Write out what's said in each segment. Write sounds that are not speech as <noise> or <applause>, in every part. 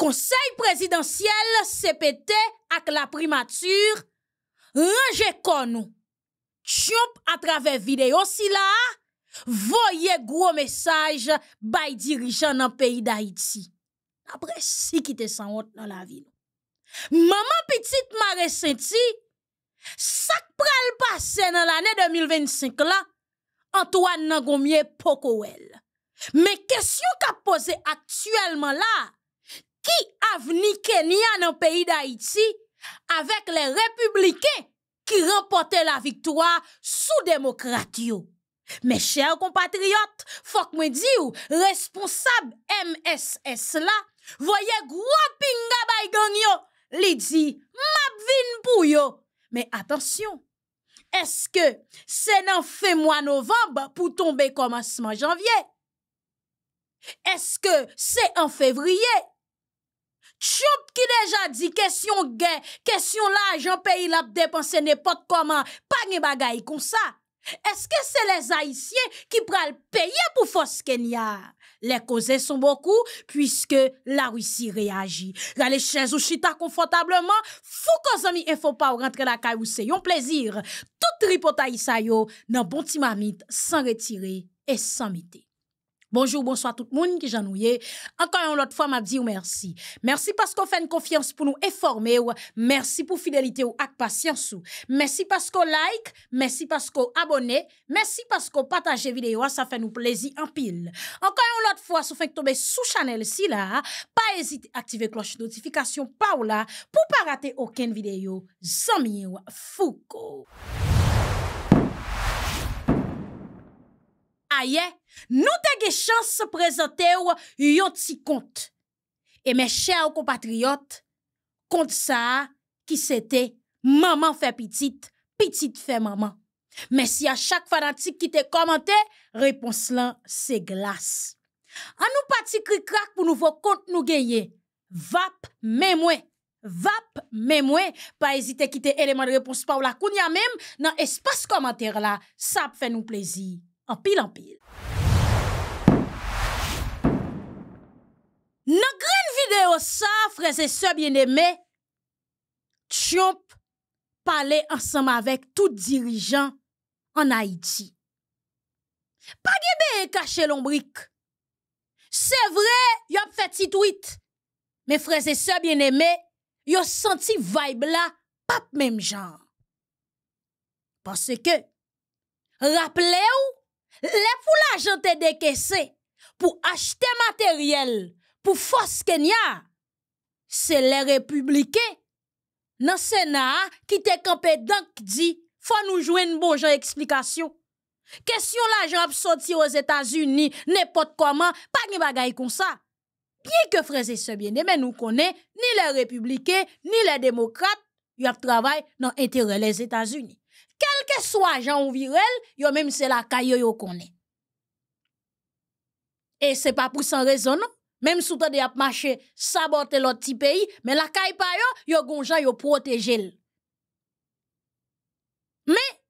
Conseil présidentiel CPT avec la primature, rangez Kono à à travers vidéo. si là voye gros message bay dirigeant dans le pays d'Haïti. Après, si qui te sans honte dans la ville. Maman petite ma ressenti, sak pral passé dans l'année 2025 là, Antoine Nangomier Pokowel. Mais question qu'a posée actuellement là, qui avenir Kenya dans le pays d'Haïti avec les républicains qui remportaient la victoire sous démocratie. Mes chers compatriotes, faut que me dise responsable MSS là, voyez pinga bay gagné. li dit m'a vinn pou Mais attention. Est-ce que c'est dans fin mois novembre pour tomber commencement janvier Est-ce que c'est en février Choup qui question question, question gen, question la, jan n'est la n'importe comment pas de bagaille comme ça. Est-ce que c'est les haïtiens qui pral payer pour force Kenya? Les causes sont beaucoup puisque la Russie réagit. les chaises ou chita confortablement, fou qu'on amis et faut pas rentrer la caille ou c'est un plaisir. Tout ça sa yo, nan bon timamite, sans retirer et sans miter. Bonjour, bonsoir tout le monde qui j'ennuie. Encore une autre fois, m'a dit merci. Merci parce qu'on fait une confiance pour nous informer. Merci pour fidélité ou avec patience. Merci parce qu'on like. Merci parce qu'on abonne. Merci parce qu'on partage vidéo. Ça fait nous plaisir en pile. Encore une autre fois, si vous faites tomber sous channel si là, pas hésiter à activer cloche de notification pour pour pas rater aucune vidéo. Zamiou Foucault. nous eu la chance présenter un petit compte. Et mes chers compatriotes, compte ça qui c'était maman fait petite, petite fait maman. Merci à chaque fanatique qui te commenté, réponse là c'est glace. En nous petit crac pour nouveau compte nous gagner. Vap mémoué. Vap mémoin, pas hésiter à quitter élément de réponse par la kounya même dans espace commentaire là, ça fait nous plaisir en pile en pile. Dans la grande vidéo, ça, frères et sœurs bien-aimés, Trump parlait ensemble avec tout dirigeant en Haïti. Pas de bien caché l'ombric. C'est vrai, il a fait petit tweet. Mais frères et sœurs bien-aimés, il senti vibe là, pas même genre. Parce que, rappelez-vous, les poules l'argent décaissé pour acheter matériel pour force Kenya, c'est les républicains. Dans le Sénat, qui te campé donc dit, faut nous jouer une bonne explication. Question l'argent sorti aux États-Unis, n'importe comment, pas de bagaille comme ça. Bien que frères et bien aimés, nous connaissons ni les républicains, ni les démocrates, qui travaillent dans l'intérêt des États-Unis. Quel que soit Jean ou Virel, yo même c'est la caille yo connaît. Et c'est pas pour sans raison non. Même sous de a marché saboter l'autre petit pays, mais la caille pa yo, yo gon Jean yo protégé. Mais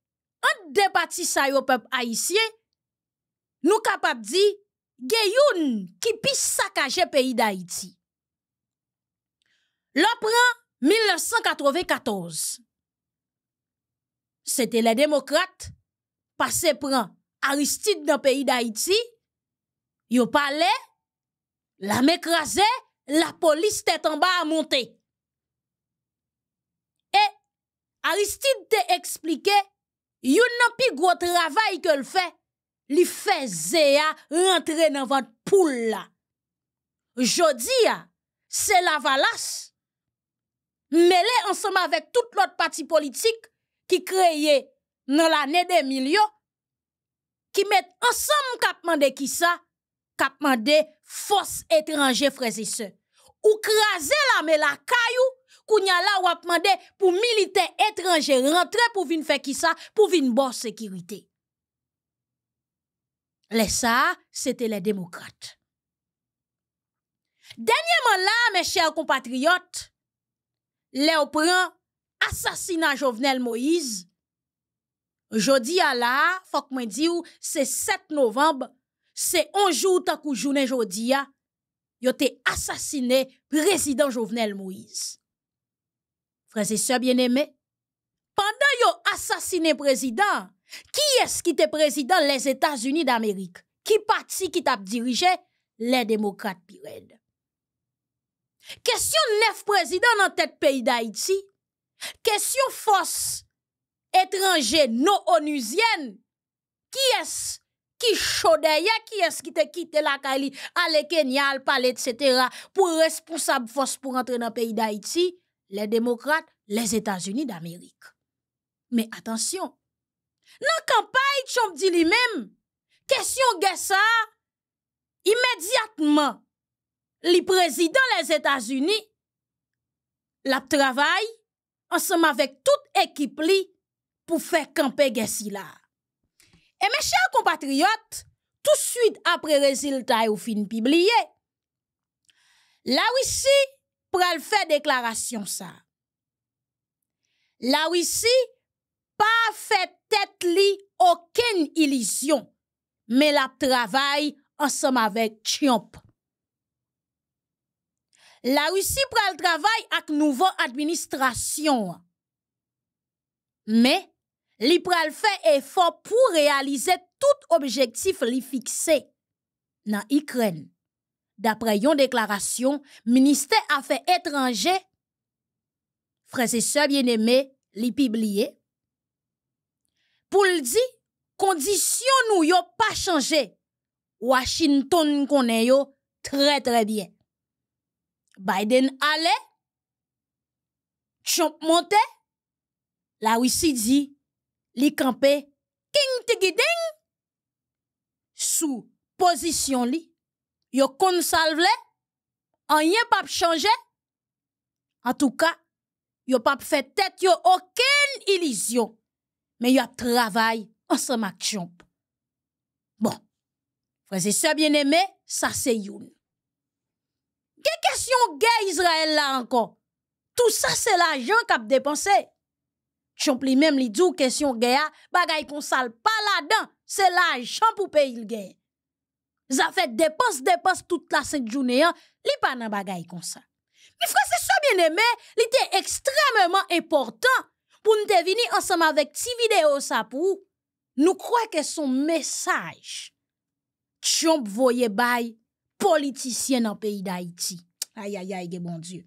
en deux parties ça yo peuple haïtien, nous capable dire Geyoun qui pisse saccager pays d'Haïti. L'opran 1994 c'était les démocrates, passé prend Aristide dans le pays d'Haïti, ont parlé, la m'écrasé, la police était en bas à monter. Et Aristide te expliqué, yon nan pi gros travail que le fait, Il fait zéa rentrer dans votre poule là. c'est la valasse. Mêlé ensemble avec toute l'autre parti politique, qui créé dans l'année 2000 qui met ensemble cap qui ça cap force étrangère frères et ou craser la mais la caillou pour militaire étrangers, rentrer pour venir faire qui ça pour venir bonne sécurité les ça c'était les démocrates dernièrement là mes chers compatriotes les prend assassinat Jovenel Moïse, jodi à la, faut que c'est 7 novembre, c'est 11 jours tant que jodi a, été assassiné président Jovenel Moïse. Frères et sœurs bien aimé? pendant yo assassiné président, qui est-ce qui était président les États-Unis d'Amérique? Qui parti qui t'a dirigé? Les démocrates pirates. Question neuf président dans tête pays d'Haïti. Question force étranger non onusienne qui est-ce qui qui qui est-ce qui te quitte la Cali, aller Kenya Kenyal, palais, etc. pour responsable pour entrer dans le pays d'Haïti, les démocrates, les états unis d'Amérique. Mais attention, dans la campagne, di même question de ça, immédiatement, le président les états unis la travaille, ensemble avec toute équipe pour faire camper Gessi là. Et mes chers compatriotes, tout de suite après résultat au fin publié, la Russie pral fait déclaration ça. La Russie pas fait tête aucune illusion, mais la travail ensemble avec Trump. La Russie prend le travail avec nouvelle administration, mais li pral fait effort pour réaliser tout objectif fixé fixé Ukraine. D'après D'après yon ministère ministère frères et sœurs les aimés li publié. Pour pour dire, nous nous yo pas changé Washington connaît très très bien. Biden allait, Trump montait, la Russie dit, li campé, king tigiding, sous position li, yo consalve, en yon pas changé, en tout cas, yo pas fait tête yo aucune illusion, mais yo travail ensemble avec Trump. Bon, frère, c'est ça bien aimé, ça c'est youn. Quelle question gay Israël là encore? Tout ça c'est l'argent qu'a dépensé. lui même li dit question gay a bagay ça pas là-dedans, c'est l'argent pour payer le gay. Ça fait dépense dépense toute la sainte journée, a hein. pas de bagaille comme ça. Mais frère c'est ça bien aimé, il était extrêmement important pour nous venir ensemble avec ti vidéo ça pour nous croire que son message Chomp voyait bail politisyen nan peyi d'Haïti. Ayayay, ge bon dieu.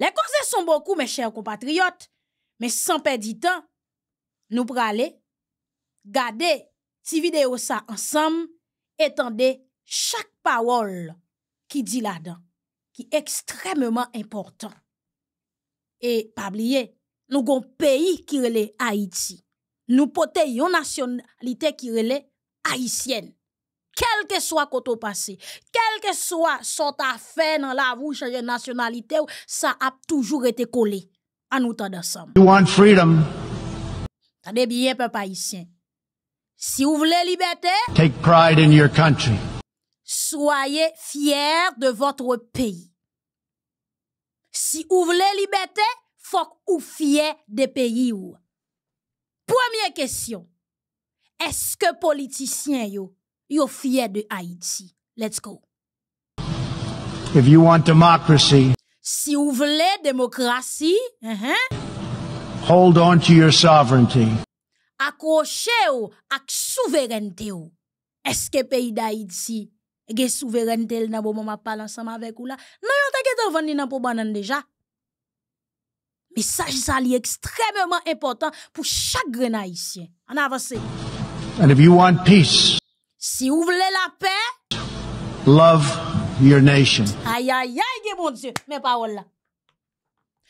Le korse son boku, me chèr kompatriyot, me sanpe di tan, nou prale, gade, ti videyo sa ansam, etande chak pawol ki di la dan, ki ekstrememan importan. E, pabliye, nou gon peyi ki rele Haïti. Nou pote yon nasyonalite ki rele Haïtienne. kelke swa koto pase, kelke swa sota fe nan la vouche gen nasyonalite ou, sa ap toujou rete kole anoutan dasam. You want freedom? Tade biye pe payisyen. Si ou vle libetè, take pride in your country. Soye fyer de votre peyi. Si ou vle libetè, fok ou fyer de peyi ou. Pouymyen kesyon, eske politisyen yo Yo fye de Haiti. Let's go. If you want democracy, si ou vle demokrasi, uh-huh. hold on to your sovereignty. Akoshe ou, ak souverente ou. Eske peyi de Haiti, ege souverente el nan bo mou ma palan sa ma vek ou la, nou yon teke te vwani nan pou banan deja. Besaj sa li ekstrememan important pou chagre na Haitien. An avase. And if you want peace, Si ouvle la pe, love your nation. Ayayay, ge bon dieu, me pa ou la.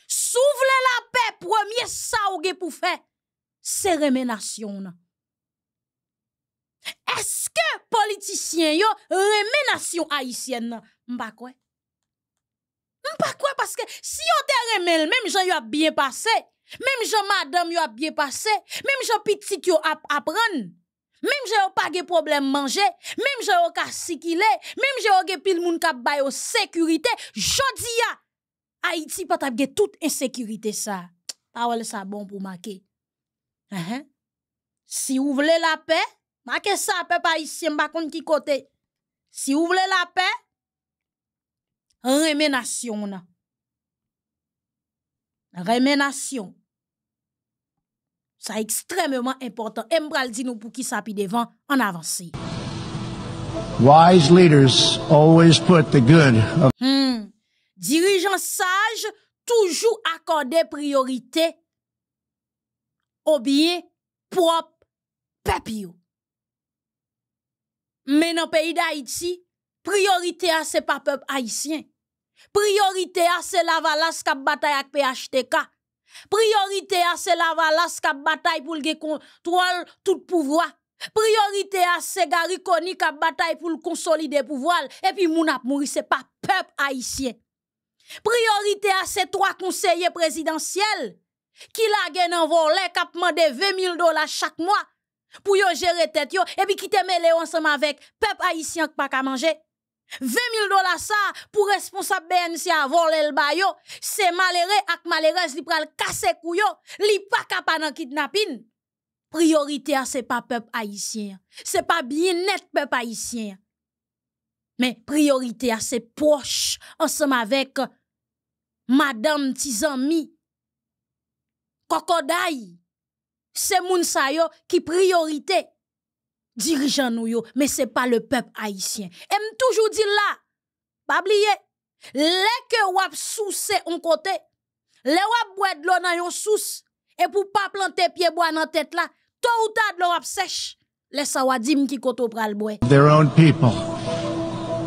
Si ouvle la pe, premier sa ou ge pou fe, se reme nasyon nan. Eske politisyen yo, reme nasyon haisyen nan? Mpa kwe? Mpa kwe, paske si yo te remel, mem jan yo ap bien pase, mem jan madam yo ap bien pase, mem jan pitik yo ap aprenne. Même j'ai pas de problème manger, même j'ai pas sikile, même j'ai pas pile moun kap bay au sécurité, jodi ya Haïti pas t'a toute insécurité ça. Parole ça bon pour marquer. Uh Si vous voulez la paix, marquez ça peuple haïtien m'pa contre qui côté. Si vous voulez la paix, remenation. rémenation. Sa ekstrememan importan. Embral di nou pou ki sapi devan an avansi. Hmm. Dirijan saj, toujou akorde priorite obye prop pepiyou. Men an peyi da iti, priorite a se pa pep aisyen. Priorite a se la valas kap batay ak pey achte ka. Priorité à c'est Lavalas qui bataille pour le contrôle tout pouvoir. Priorité à c'est Gary qui bataille pour le consolider pouvoir. Et puis mon ap mouri, c'est pas peuple haïtien. Priorité à ces trois conseillers présidentiels qui la gen en volet, qui demandé 20 000 dollars chaque mois pour gérer gérer tête et puis qui te mêlé ensemble avec peuple haïtien qui pas qu'à manger. 20 000 dollars ça pour responsable BNC à voler le bayo, c'est malheureux ak le le pral kasse kouyo, li pas capable dans kidnapping. ce n'est pas peuple haïtien, Ce n'est pas bien net peuple haïtien. Mais priorité, c'est proche ensemble avec euh, madame Tizami Kokodaï. C'est moun qui yo qui priorité dirigeants nous yo, mais c'est pas le peuple haïtien. Et me toujours dit là, pas oublier, les que wap souce on côté, les wap boit de l'eau dans yon sous, et pour pas planter pied bois dans tête là, tôt ou tard de l'eau wap sèche, les sawadim qui koto pral bois. Their own people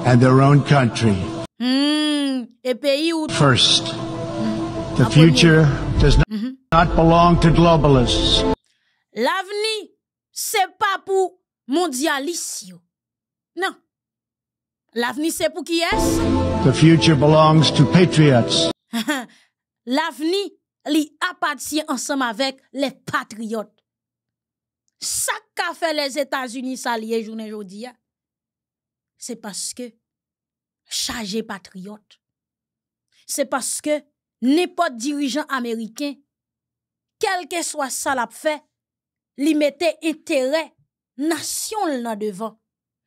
and their own country. Hmm, et pays où... First, the hmm, future does not, mhm. not belong to globalists. L'avenir, c'est pas pour mondialiste. Non. L'avenir c'est pour qui est The future belongs to patriots. <laughs> L'avenir lui appartient ensemble avec les patriotes. Ça qu'a fait les États-Unis s'allier journée aujourd'hui. C'est parce que chargé patriote. C'est parce que n'importe dirigeant américain quel que soit ça l'a fait, lui mettait intérêt nation là devant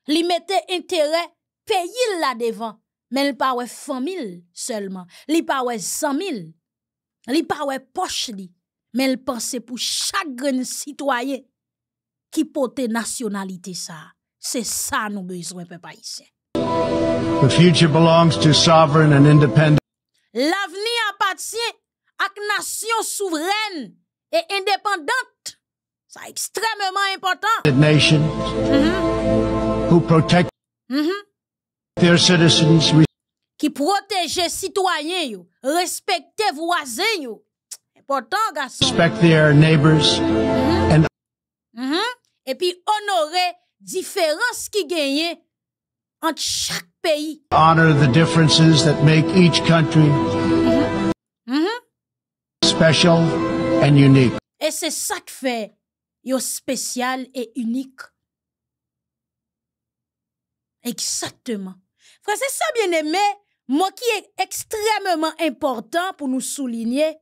li intérêt pays là devant mais le pa de famille seulement li pa 100 100000 li pa de poche mais ils pensait pour chaque citoyen qui portait nationalité ça c'est ça nous besoin peuple haïtien l'avenir appartient à nation souveraine et indépendante c'est extrêmement important. Nations mm -hmm. who protect mm -hmm. their citizens. Qui protège citoyens, yo. respecte voisins. Yo. Important, garçon. Respect their neighbors. Mm -hmm. And... Mm-hmm. Et puis honorer différences qui gagnent entre chaque pays. Honor the differences that make each country mm-hmm. Mm-hmm. special and unique. Et c'est ça que fait spécial et unique. Exactement. Frère, c'est ça, bien-aimé, moi qui est extrêmement important pour nous souligner,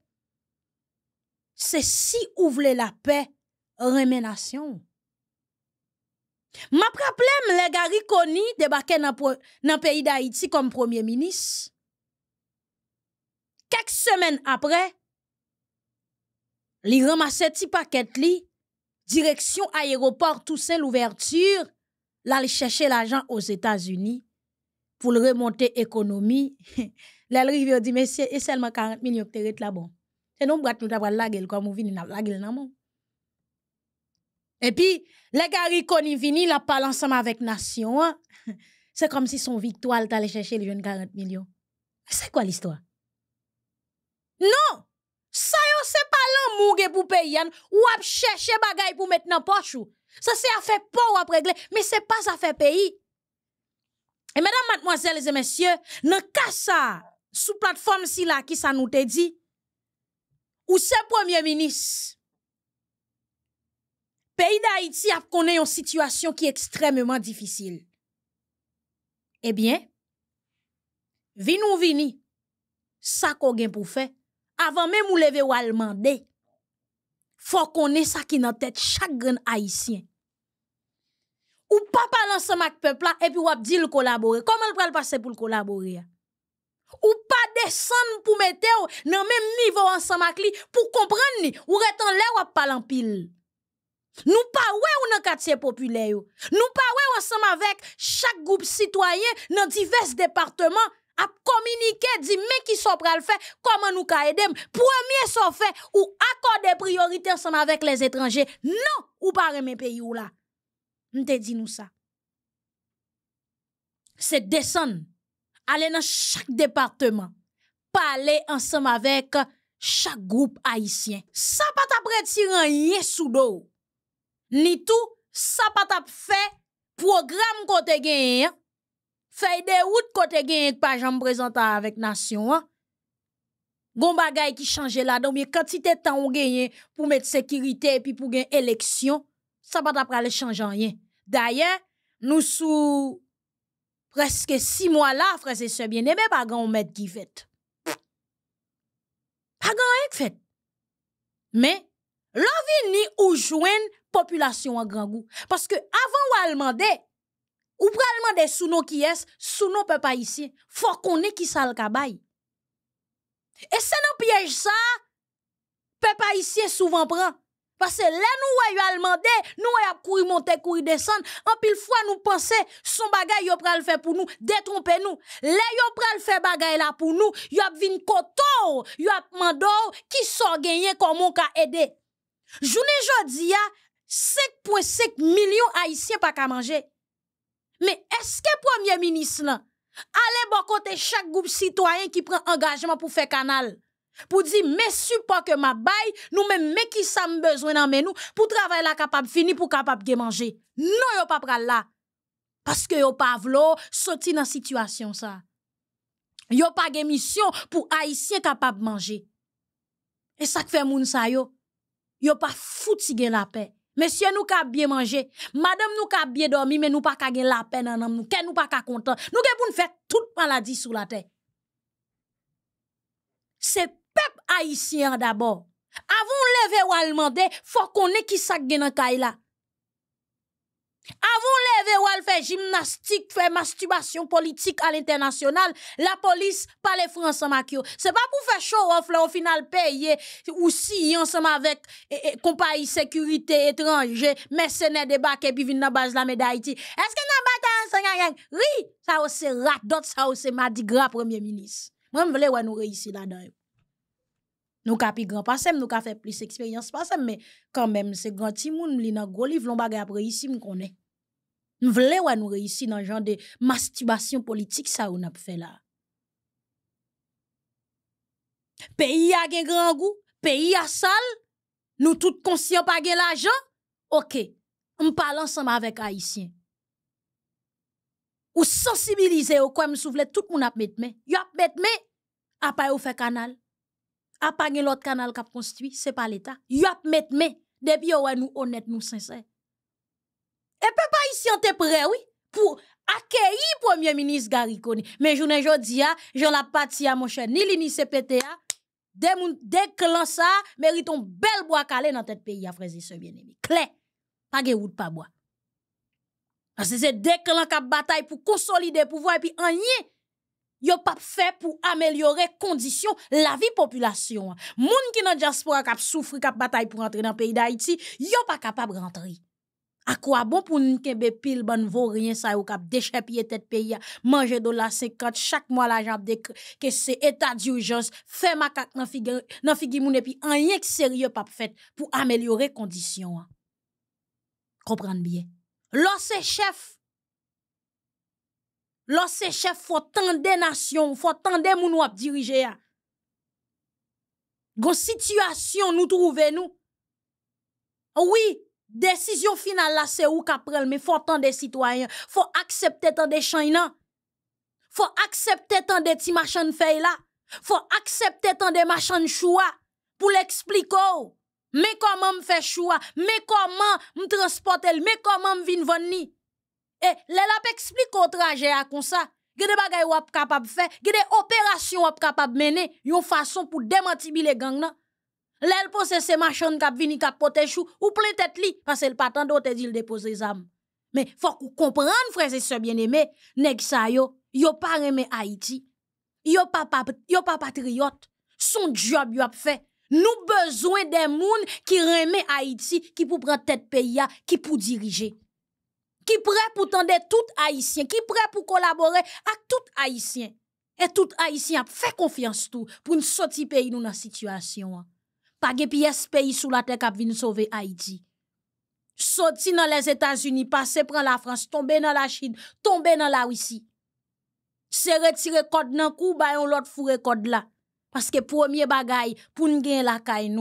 c'est si ouvrez la paix, reménation. Ma problème, les Gary Koni débarqué dans le pays d'Haïti comme premier ministre. Quelques semaines après, li un ti paquet li, direction aéroport Toussaint l'ouverture, là, chercher l'argent aux États-Unis pour le remonter économie. <laughs> là, dit, messieurs, et seulement 40 millions de terres là bon. Et non, nous avons la gueule, comme on vient, la gueule, Et puis, les gars, sont vini, la parle ensemble avec Nation, hein. <laughs> c'est comme si son victoire, t'allait chercher les jeunes 40 millions. C'est quoi l'histoire? Non! pour payer, hein. ou à chercher bagay pour mettre dans poche Ça c'est affaire faire pour à régler, mais c'est pas à fait pays. Et mesdames, mademoiselles et messieurs, nan cas ça, sous plateforme si là qui ça nous te dit, ou c'est premier ministre, pays d'Haïti a connu une situation qui est extrêmement difficile. Eh bien, vinou ou vini, ça qu'on pour faire, avant même ou lever ou almander, faut qu'on ait ça qui dans tête chaque haïtien ou pas parler ensemble avec peuple et puis ou dire le collaborer comment elle va le passer pour le collaborer ou pas descendre pour mettre dans même niveau ensemble avec lui pour comprendre ni ou rete en l'air ou pas en pile nous pas wè ou dans quartier populaire nous pas wè ensemble avec chaque groupe citoyen dans divers départements ap kominike, di men ki so pral fe, koman nou ka edem, pwemye so fe, ou akode priorite ansem avèk les etranje, nan ou pare men peyi ou la. Nte di nou sa. Se desen, ale nan chak departement, pale ansem avèk chak group aisyen. Sa pat ap retire an yes ou do, ni tou sa pat ap fe, program kote gen yon, fait des routes côté gagne pas jam présenté avec nation. Hein. Gon bagaille qui change là, donc mais quantité temps on gagne pour mettre sécurité et puis pour gagner élection, ça pas d'après changer rien. D'ailleurs, nous sous presque six mois là, frère et sœurs bien-aimés, pas grand mettre qui fait. Pas grand qui fait. Mais l'avenir ni ou une population à grand goût parce que avant ou allemandais ou pral mande sous nou qui est, sou nou peuple haïtien. Faut qu'on ait qui ça le Et c'est nos piège ça, peuple haïtien souvent prend. Parce que là, nous voyons demandé, nous a courir monter, courir descendre. En pile fois, nous pensons, son bagay yo pral fait pour nous, détrompez nous. Là, yo pral fait bagay là pour nous, yo ap vin koto, yo ap mando, qui sont gagné comment ka aider. Journée jodi 5.5 millions haïtiens pas qu'à manger. Mais est-ce que premier ministre allez bon côté chaque groupe citoyen qui prend engagement pour faire canal pour dire mais suppos que ma baille nous même mais qui sommes besoin de nous pour travailler la capable fini pour capable manger non a pas pral là parce que a pas vlo sorti situation ça yo pas de mission pour haïtien capable manger et ça fait moun sa yo yo pas fouti la paix Monsieur nous avons bien mangé, madame nous avons bien dormi, mais nous pas ka la peine nous, n'avons nous pas ka content. Nous avons nous faire toute maladie sur la terre. C'est peuple haïtien d'abord. Avant de lever ou il faut qu'on ait qui ça dans là. Avant lever ou fait gymnastique, faire masturbation politique à l'international, la police parle français Ce n'est C'est pas pour faire show off là au final payer ou si ensemble avec eh, eh, compagnie sécurité étranger, mercenaires qui puis venir la base la médaille. Est-ce que n'a bataille ensemble gang? Oui, ça c'est rat ça c'est dit gras premier ministre. Moi je voulais que nous réussir là-dedans. Nous ka pi grand passem, nous ka fait plus expérience passem, mais quand même, c'est grand moun li nan gros livre, l'on bagay après ici, nous M'vle ouais nous réussir dans genre de masturbation politique, ça on a fait là. Pays a gen grand goût, pays a sale, nous tout conscients pas gen l'argent. OK. On parle ensemble avec haïtiens. Ou sensibiliser au quoi me souvle tout moun a mettre main. Yo ap mettre main a pas ou fait canal a pas l'autre canal qui a construit, c'est pas l'État. Yop ap met me, depuis yon nous honnête, nous sincère. Et peut pas ici en te prêt, oui, pour accueillir Premier ministre Kony Mais je ne dis j'en la pati à mon cher, ni l'ini ni sepete a, de moun, de clan sa, meriton bel bois calé dans tête pays, a frère bien aimé. Clé, pas gen ou de pas bois. Parce que c'est ce clans qui bataille pour consolider le pouvoir et puis en yo pas fait pour améliorer condition la vie population. Moun qui nan diaspora kap souffri kap bataille pour entrer dans pays d'Haïti, yo pas capable rentrer. À quoi bon pour nous kembe pile bon rien ça yo kap déchet pied tête pays manger la 50 chaque mois l'argent de que c'est état d'urgence fait makak nan figure nan figure moun et puis rien que sérieux pas fait pour améliorer condition. Comprendre bien. Lorsque chef Lò se chef fò tan de nasyon, fò tan de moun wap dirije a. Gon situasyon nou trouve nou. Ouwi, desisyon final la se ou kaprel, me fò tan de sitwayan. Fò aksepte tan de chay nan. Fò aksepte tan de ti machan fey la. Fò aksepte tan de machan choua pou l'ekspliko. Mè koman m fè choua, mè koman m transportel, mè koman m vinvon ni. Et eh, le explique au trajet à comme ça. choses bagay est capable faire, opérations opération est capable mener, une façon pour démentir les gangs là. L'elle possède machin machines kap vini kap pote chou ou plein tête li parce qu'elle pas tant d'autre dit dépose les armes. Mais faut qu'on comprenne frère, et sœurs bien aimé, nèg sa yo, yo pa aimé Haïti. Yo pa pas yo pa patriote. Son job yo a fait. Nous besoin des moun qui aime Haïti, qui pou prendre tête pays qui pou diriger qui prêt pour tendre tout haïtien, qui prêt pour collaborer avec tout haïtien. Et tout haïtien fait confiance tout pour nous sortir pays nous dans situation. Pas de pièce pays sous la terre qui vient sauver Haïti. Sortir dans les États-Unis, passer prend la France, tomber dans la Chine, tomber dans la Russie. Se retirer code nan kou, on l'autre fourre code là. Parce que premier bagaille pour nous gagner la caille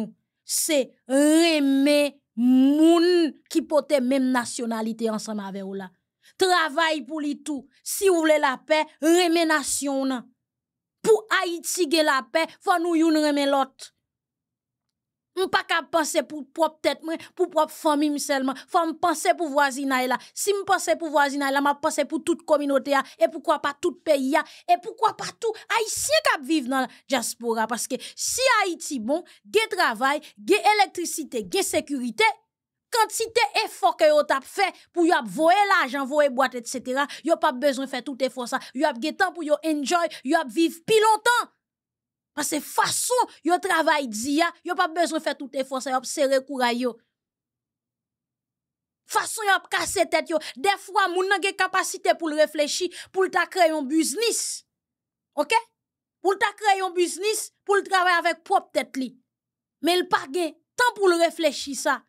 c'est remettre moun qui pote même nationalité ensemble avec ou là. Travail pour lui tout. Si vous voulez la paix, remé nation. Pour Haïti la paix, faut nous yon remet l'autre. Je pa ka pour pou prop tèt pour pou prop fami m selman. pense pour pour pou voisina la. Si me penser pour voisina là ma panse pour tout communauté. Et pourquoi pourquoi pas tout pays. a et pourquoi pas tout qui kap dans nan diaspora. que si haïti bon, travail travay, ge électricité ge sécurité quantité effort que yo tap fait pour yo voyer l'argent voyer boîte etc. yo pas besoin faire tout effort ça yo a temps pour yo enjoy yo as vivre plus longtemps Pase fason yo travay diya, yo pa bezon fè tout e fwansa yo ap sè re kou ray yo. Fason yo ap kase tèt yo, defwa moun nan gen kapasite pou l reflechi, pou l ta kre yon buznis. Ok? Pou l ta kre yon buznis, pou l travay avèk pou ap tèt li. Men l pa gen, tan pou l reflechi sa,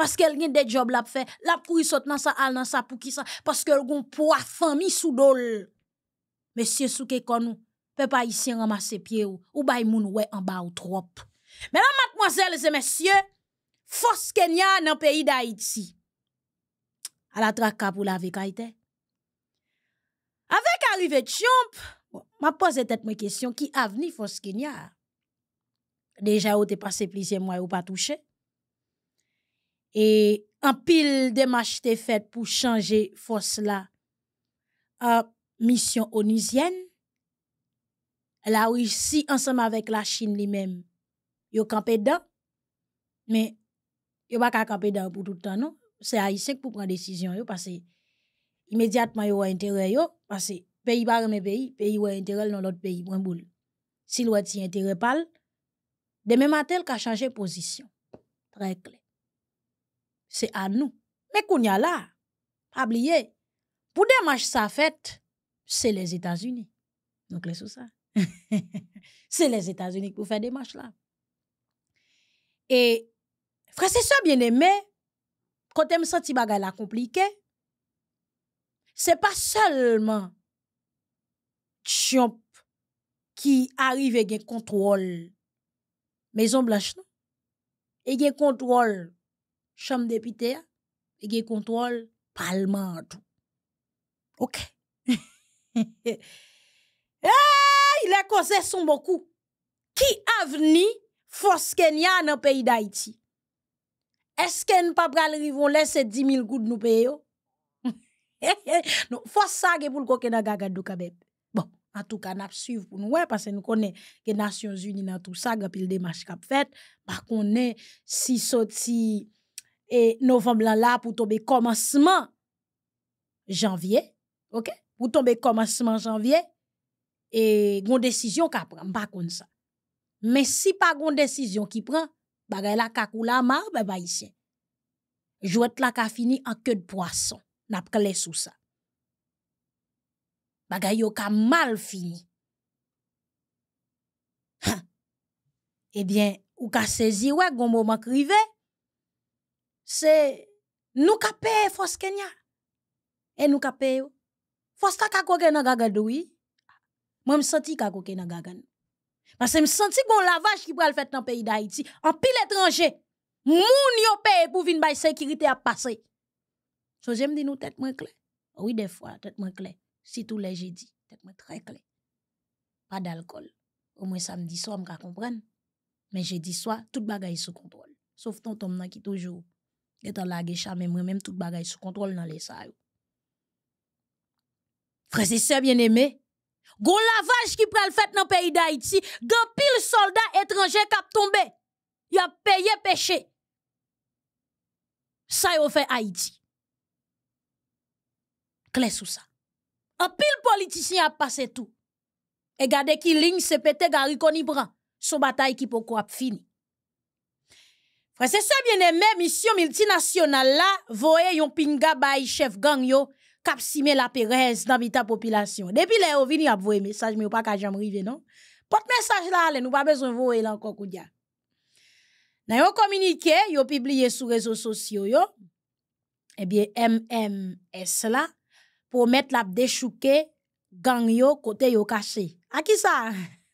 paske l gen de job lap fè, lap kou risot nan sa al nan sa pou ki sa, paske l gon pou afan mi sou dol. Mesye sou ke konou, pas ici ramasse pied ou, ou bay moun wè en bas ou trop. Mesdames, mademoiselles et messieurs, force Kenya nan pays pays d'Haïti. A la traka pour la vek Avec Avec arrivé de ma pose tête question, question ki avni force Kenya. Déjà ou te passé plusieurs mois ou touché. touché. Et pile pile marches t'es fait pour changer force la à euh, Mission onusienne la Russie ensemble avec la Chine lui-même, yo campé dedans, mais yo pas campé dedans pour tout le temps, non? C'est Haïtien pour prendre décision, yo, parce que immédiatement yo a intérêt, yo, parce que pays pas un pays, pays a intérêt dans l'autre pays, point boule. Si l'ouest intérêt pas, demain matin, il a changé position. Très clair. C'est à nous. Mais qu'on y a là, pas oublier, pour démarche sa fête, c'est les États-Unis. Donc, c'est ça. <laughs> c'est les États-Unis pour faire des marches là. Et, frère, c'est ça bien aimé, quand je me sens bagay la compliqué, c'est pas seulement Trump qui arrive et qui contrôle Maison Blanche, non? Et qui contrôle Chambre députée, et qui contrôle Parlement, tout. OK? <laughs> Eh, les causes sont beaucoup. Qui a venu force Kenya dans le pays d'Haïti? Est-ce qu'on pas pral vont laisser 10 000 goud nous payer? <laughs> non, force ça pour le coquin gagadou kabeb. Bon, en tout cas, nous suivons pour nous, parce que nous connaissons que les Nations Unies dans tout ça, nous le des matchs a fait. Par contre, si et eh, novembre là pour tomber commencement janvier, Pour tomber commencement janvier, E goun desisyon ka pran, ba kon sa. Men si pa goun desisyon ki pran, bagay la kakou la mar, be ba yisyen. Jouet la ka fini an ke de poason, nap kalesou sa. Bagay yo ka mal fini. Ha, e eh bien, ou ka seziwe goun mouman krive, se nou ka pe fos kenya. E nou ka pe yo, fos ta kakou gena gagadoui, Moi, je me sens kako dans gagan. Parce que je me sens qu'on lavage qui pourrait le faire dans le pays d'Haïti. En pile étranger, moun yo paye pour venir la sécurité à passer. So, j'aime dis nous tête moins claires Oui, des fois, tête moins claires Si tout les jeudi dit, tête moins très claires Pas d'alcool. Au moins samedi soir, je comprendre. Mais jeudi soir, tout bagay sous contrôle. Sauf ton homme qui toujours est la lague mais moi-même, tout bagay sous contrôle dans les salles. Frères et sœurs bien-aimés, Gon lavage qui pral fait dans le pays d'Haïti, gon pile soldats étrangers cap tombé. Y a payé péché. Ça fait Haïti. Claire sous ça. Un pile politicien a passé tout. Et gade qui ligne se pété gari koni prend. Son bataille qui pour a fini. Frère, c'est ça bien aimé, mission multinationale là, voye yon pinga bay chef gang yo, cap la pérez dans la population. Depuis là, vous venez à vous message, mais vous pas qu'à jamais arrivé, non? porte message là, nous pas besoin de vous encore, Koudia. Dans yon communiqué, yon publié sur les réseaux sociaux, eh bien, MMS là, pour mettre la déchouquée gang yo côté yo caché. à qui ça?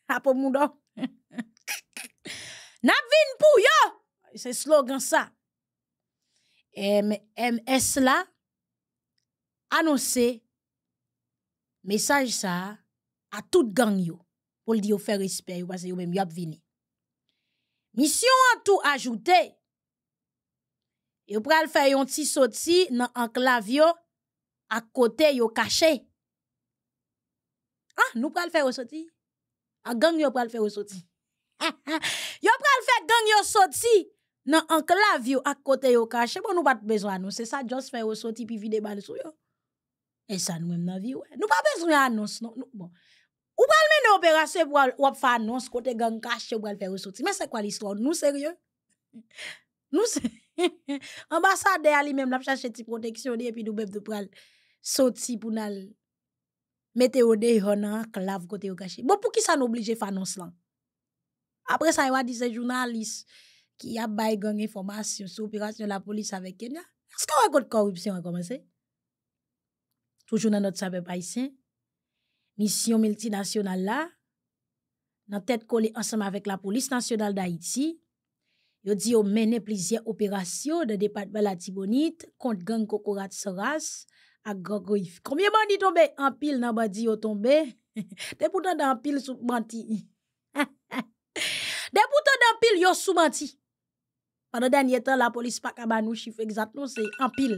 A <laughs> pour moudon? <laughs> N'avine pour yo C'est slogan ça. MMS là, annoncer message ça à toute gang yo pour le dire faire respect parce que même y a vini. Mission a tout ajouté. Yo pral faire un petit sorti dans enclave yo à côté yo caché. Ah, nous pral faire sorti. A gang yo pral faire sorti. <laughs> yo pral faire gang yo sorti dans enclave yo à côté yo caché. Bon nous pas besoin nous, c'est ça juste faire sorti puis vider balle sur yo. Et ça, nous même dans la vie, ouais. Nous pas besoin d'annonce, non. bon. Ou pas mener opération pour faire annonce côté gang caché pour faire ressortir. Mais c'est quoi l'histoire? Nous, sérieux? <laughs> Nous, c'est. <laughs> Ambassade à lui-même, la chercher de protection, et puis nous même de pral sortir pour mettre au dehors un clave côté au caché. Bon, pour qui ça nous oblige à faire annonce là? Après ça, il y a des journalistes qui a baillé gang information sur l'opération de la police avec Kenya. Est-ce qu'on la corruption à commencer? toujours dans notre saveur haïtien. Mission multinationale là, dans tête collée ensemble avec la police nationale d'Haïti, yo dit mené plusieurs opérations dans département de la Tibonite contre gang Kokorat Saras à Gogoif. Combien bandits tombé en pile dans bandi yo tombé? Des <laughs> boutons dans pile sont menti. Des <laughs> boutons dans pile yo sous menti. Pendant dernier temps la police n'a pas ka nous chiffre exactement c'est en pile.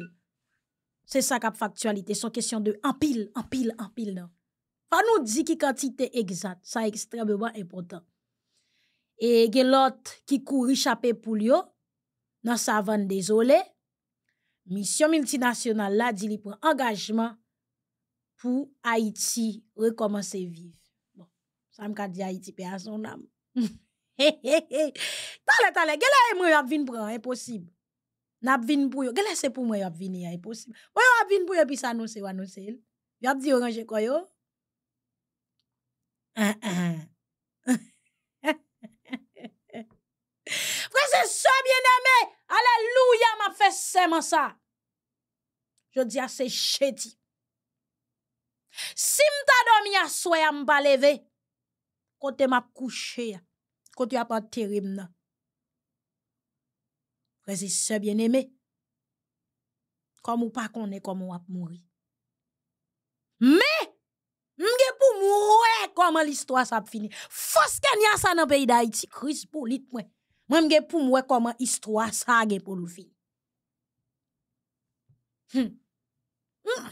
Se non. sa kap faktualite, bon, son kesyon de anpil, anpil, anpil nan. Pan nou di ki kantite egzat, sa ekstrem beman impotant. E gelot ki kou richape pou liyo, nan sa van dezole, misyon multinasyonal la di li pran angajman <laughs> pou Haiti rekomansi viv. Bon, sa m ka di Haiti pe a son nam. Tale, tale, gela emre yo ap vin pran, eposib. N e ap vin pou yo. Gè lè se pou mwen ap vin ya, e posib. Mwen ap vin pou yo, pis anonsè, anonsè. Mwen ap di oranje kwa yo. An, ah, an. Ah. <laughs> Fwè se sobyen amè, aleluya, ma fè seman sa. Jò di a se cheti. Sim ta do mi a soya mba leve. Kote m ap kouche ya. Kote y ap ap terim nan. frères et bien aimé, Comme ou pas est comment on va mourir. Mais m'gè pour mourir comment l'histoire ça finit. n'y a ça dans pays d'Haïti crise politique moi. Moi pou pour mourir comment histoire ça gè pour le finir. Hum. Hum.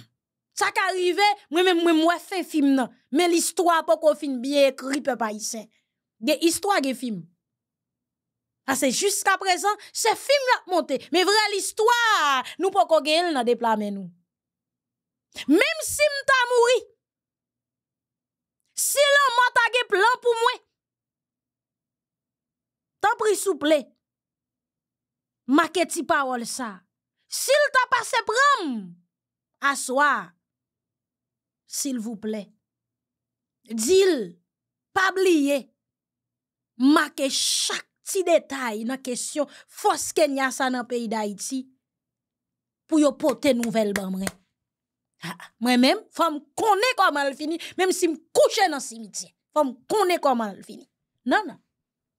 Ça k'arrive moi même moi fais fait film nan, mais l'histoire pas qu'on fin bien écrit peuple haïtien. Des histoires des film Ase, jiska prezant, se fi mi ap monte. Me vre l'histoire, nou po kogue el nan depla menou. Mem si m ta mouri, si l an matage plan pou mwen, tan prisou ple, make ti parol sa. Si l ta pase pram, aswa, s'il vou ple. Dil, pabliye, make chak. Ti detay nan kesyon foske nyasa nan peyi da iti pou yo pote nouvel ban mwen. Mwen men, fòm kone kwa mal fini, menm si m kouche nan simitie, fòm kone kwa mal fini. Nan nan,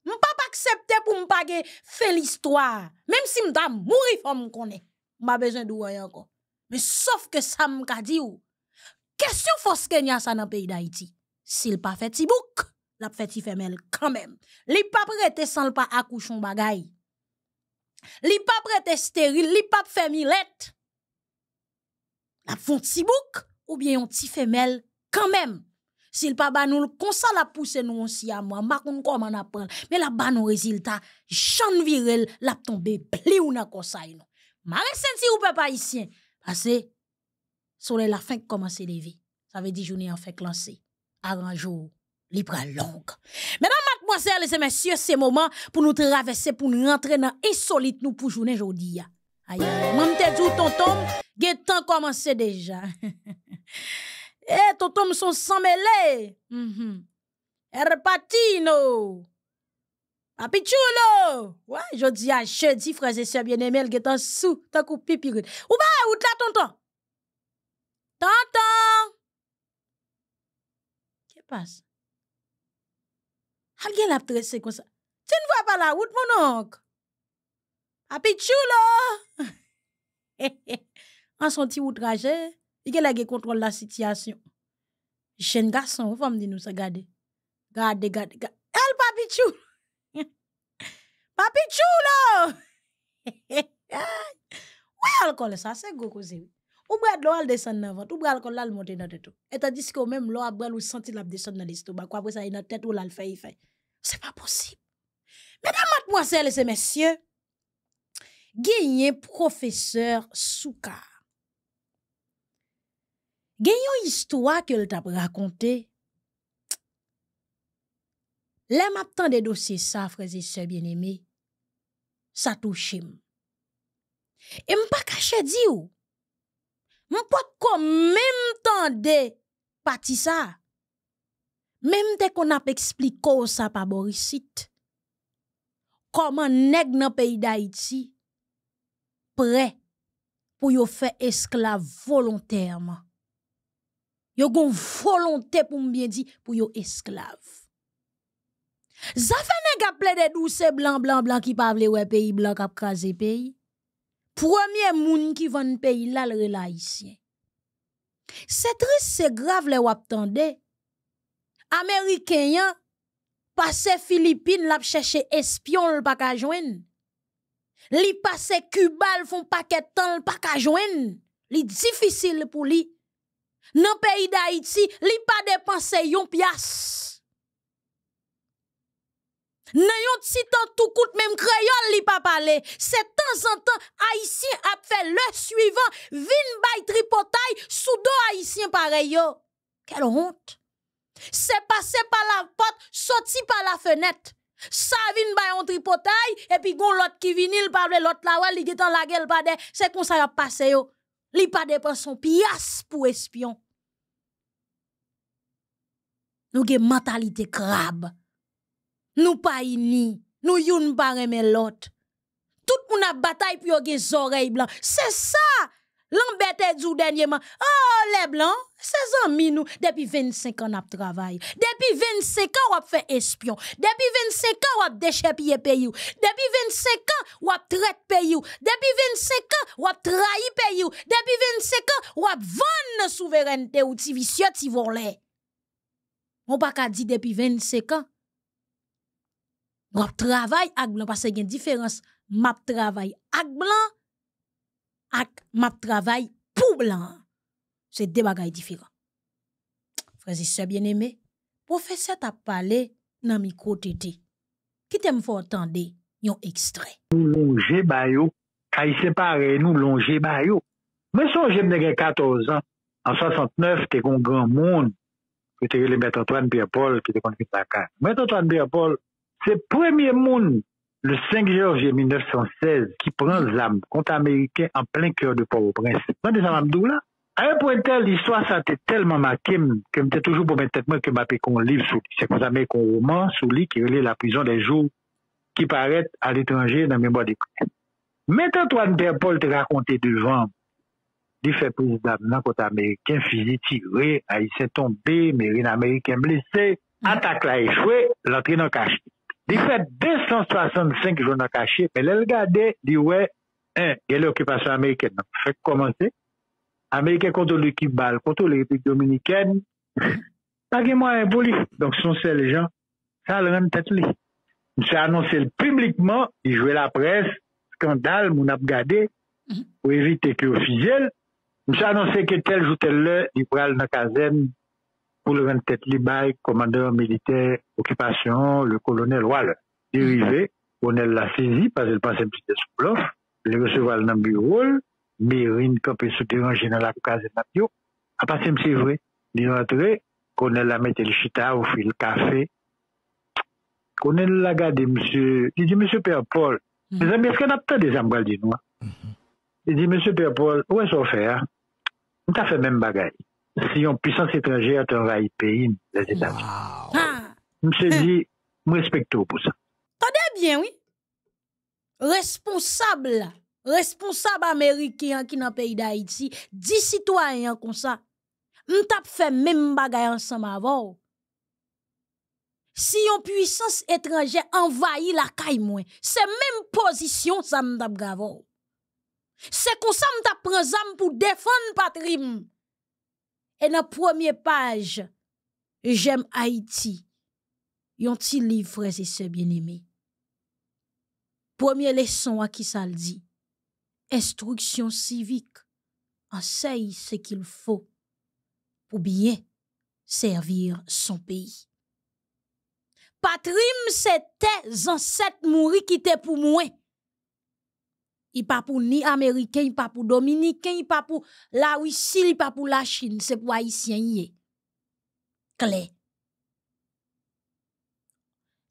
m pa pa aksepte pou m pa ge fe l'histoire, menm si m ta m mouri fòm kone. M pa bezen dou woyan kon, men sof ke sa m ka di ou. Kesyon foske nyasa nan peyi da iti, sil pa fe tibouk. la ti femelle quand même. Li pa prete sans le pas accouchon bagay. Li pa prete stérile, li pa fait milette. La font ti bouc ou bien un ti femelle quand même. S'il pas ba nous le la pousser nous aussi à moi, ma kon comment on Mais la ba nou résultat, chan Virel l'a tombe pli ou na conseil non. Ma ressenti ou peuple haïtien parce que soleil la fin commence lever. Ça veut dire journée en fait lancer li pral long. Mesdames, mademoiselles et messieurs, c'est moment pour nous traverser, pour nous rentrer dans l'insolite nous pour journée aujourd'hui. Aïe, même te dit tonton, le temps commencé déjà. <laughs> eh, tonton sont sans mêlé. Mm -hmm. Erpatino. Apichulo. Ouais, jodi à jeudi, frères et sœurs bien-aimés, le temps sous, tant coup pipirite. Ou ba, ou la tonton? Tonton! Qu'est-ce qui passe? Al gen la ap tresè kon sa. Ti nou vwa pa la wout moun ank? A pi tchou lò! Man <laughs> son ti wout raje. Di gen la gen kontrol la sityasyon. Di jen gason ou fam di nou sa gade? Gade, gade, gade. El pa pi tchou! <laughs> Pa pi tchou lò! Ou al kon le sa se go koze wou? ou bral l'eau elle descend dans ventre ou bral quand l'eau monter dans tête et tandis que même l'eau bral ou senti l'a descendre dans l'estomac quoi après ça dans tête ou l'a fait il fait c'est pas possible mesdames mademoiselles et messieurs gagné professeur souka gagné une histoire que t'a raconté les map tant des dossiers ça frères et sœurs bien-aimés ça touche et m'pas caché dire ou mon pas, même tande pati sa. Même te qu'on a expliqué ça pa boricite, Comment nèg le pays d'Haïti prêt pour yo faire esclave volontairement. Yo gon volonté pour bien dit pour yo esclave. Ça fait nèg a des douce blanc blanc blanc qui parlent les pays blanc kap krasé pays premier monde qui le pays là le haïtien c'est triste c'est grave les Américains passent les philippines pour chercher espion le pas passent les passé cuba font paquet temps le pas joindre C'est difficile pour eux. dans pays d'haïti peuvent pas dépenser des pièce yon de tan tout kout même créole li pas parler. C'est temps en temps haïtien a fait le suivant, vin bay tripotaille sous dos haïtien pareil yo. Quelle honte. C'est passé par la porte, sorti par la fenêtre. Ça vin bay on tripotaille et puis gon l'autre qui vinil parle l'autre la wè li getan la gueule pas c'est comme ça y a passé yo. Li pas dépense son pias pour espion. Nous gen mentalité crabe. Nous pa ini, nou youn bare men lot. Tout moun a bataille pour yon gen zorey C'est ça! ça! du du Oh, les Blancs c'est ça, mi depuis 25 on a travaillé. Depuis 25 ans, on avons fait espion. Depuis 25 ans, nous avons le pays. Depuis 25 ans, on a traité pays. Depuis 25 ans, on trahi le pays. Depuis 25 avons vendu la souveraineté ou si vicieux, si pas On pas depuis 25 ans. Gwap travay ak blan, pa se gen diferans, map travay ak blan, ak map travay pou blan. Se debaga yon diferans. Frazise bien eme, profese tap pale nan mikro tete. Kitem fwa otande yon ekstrey? Nou longe bayo, ka yon separe nou longe bayo. Mwen son jemne gen 14 an, an 69, te kon gran moun, te re le mwen tatoan bi apol, te kon ki takan. Mwen tatoan bi apol, C'est premier monde, le 5 janvier 1916, qui prend l'âme contre Américain en plein cœur de Port-au-Prince. Rendez ça, là. À un point tel, l'histoire, ça t'est tellement marqué que j'étais toujours pour mettre moi que m'appelle qu'on livre sur C'est qu'on met qu'on roman sur l'île qui relie la prison des jours qui paraît à l'étranger dans la mémoire des Maintenant, Antoine Paul te raconté devant, il fait président d'un côté américain, fusil tiré, haïtien tombé, mérine américain blessé, mm. attaque l'a échoué, l'entrée dans le cachet. Di fet, 265 joun akache, men lè l'gade, di wè, en, yè l'okipasyon Amerikè nan, fèk komansè, Amerikè kontou l'ekip bal, kontou l'ekip dominikèn, pagè mwa emboli, donk son se lè jan, sa lè mèm tèt lè. Mse anonsè lè publikman, di jwè la pres, skandal, moun ap gade, mm-hmm. pou evite ki ofijel, mse anonsè ke tel joutel lè, di pral nan kazen, mse anonsè ke tel joutel lè, pour le 27 Libaï, commandeur militaire occupation, le colonel Waller, dérivé, mhm. colonel l'a saisi parce qu'il pensait un petit sous le le recevoir dans le bureau, Mérine campé sous dérangé dans la case de à partir de c'est vrai, il est rentré, colonel l'a mis le chita, au fil café, colonel l'a gardé, monsieur, il dit, monsieur pierre Paul, mes mhm. amis, est-ce qu'on a peut-être des ambrales du noir? Mhm. Il dit, monsieur pierre Paul, où est-ce qu'on fait, hein? On t'a fait même bagaille si yon puissance étrangère te envahi pays, les États-Unis. Wow. Ah. me M'se dit, m'respecte pour ça. T'as bien, oui. Responsable, responsable américain qui dans le pays d'Haïti, dix citoyens comme ça, m'tap fait même bagay ensemble avant. Si yon puissance étrangère envahit la caille c'est même position ça m'tap C'est comme ça m'tap prends pour défendre patrie et dans la première page, j'aime Haïti. Yon ont livre, et bien-aimés. Première leçon à qui ça le dit. Instruction civique. Enseigne ce qu'il faut pour bien servir son pays. Patrim, c'était ancêtre mourir qui était pour moi. Il pas pour ni Américain, il pas pour Dominicain, il pas pour la Russie, il pas pour la Chine, c'est pour Haïtien. yé. Clé.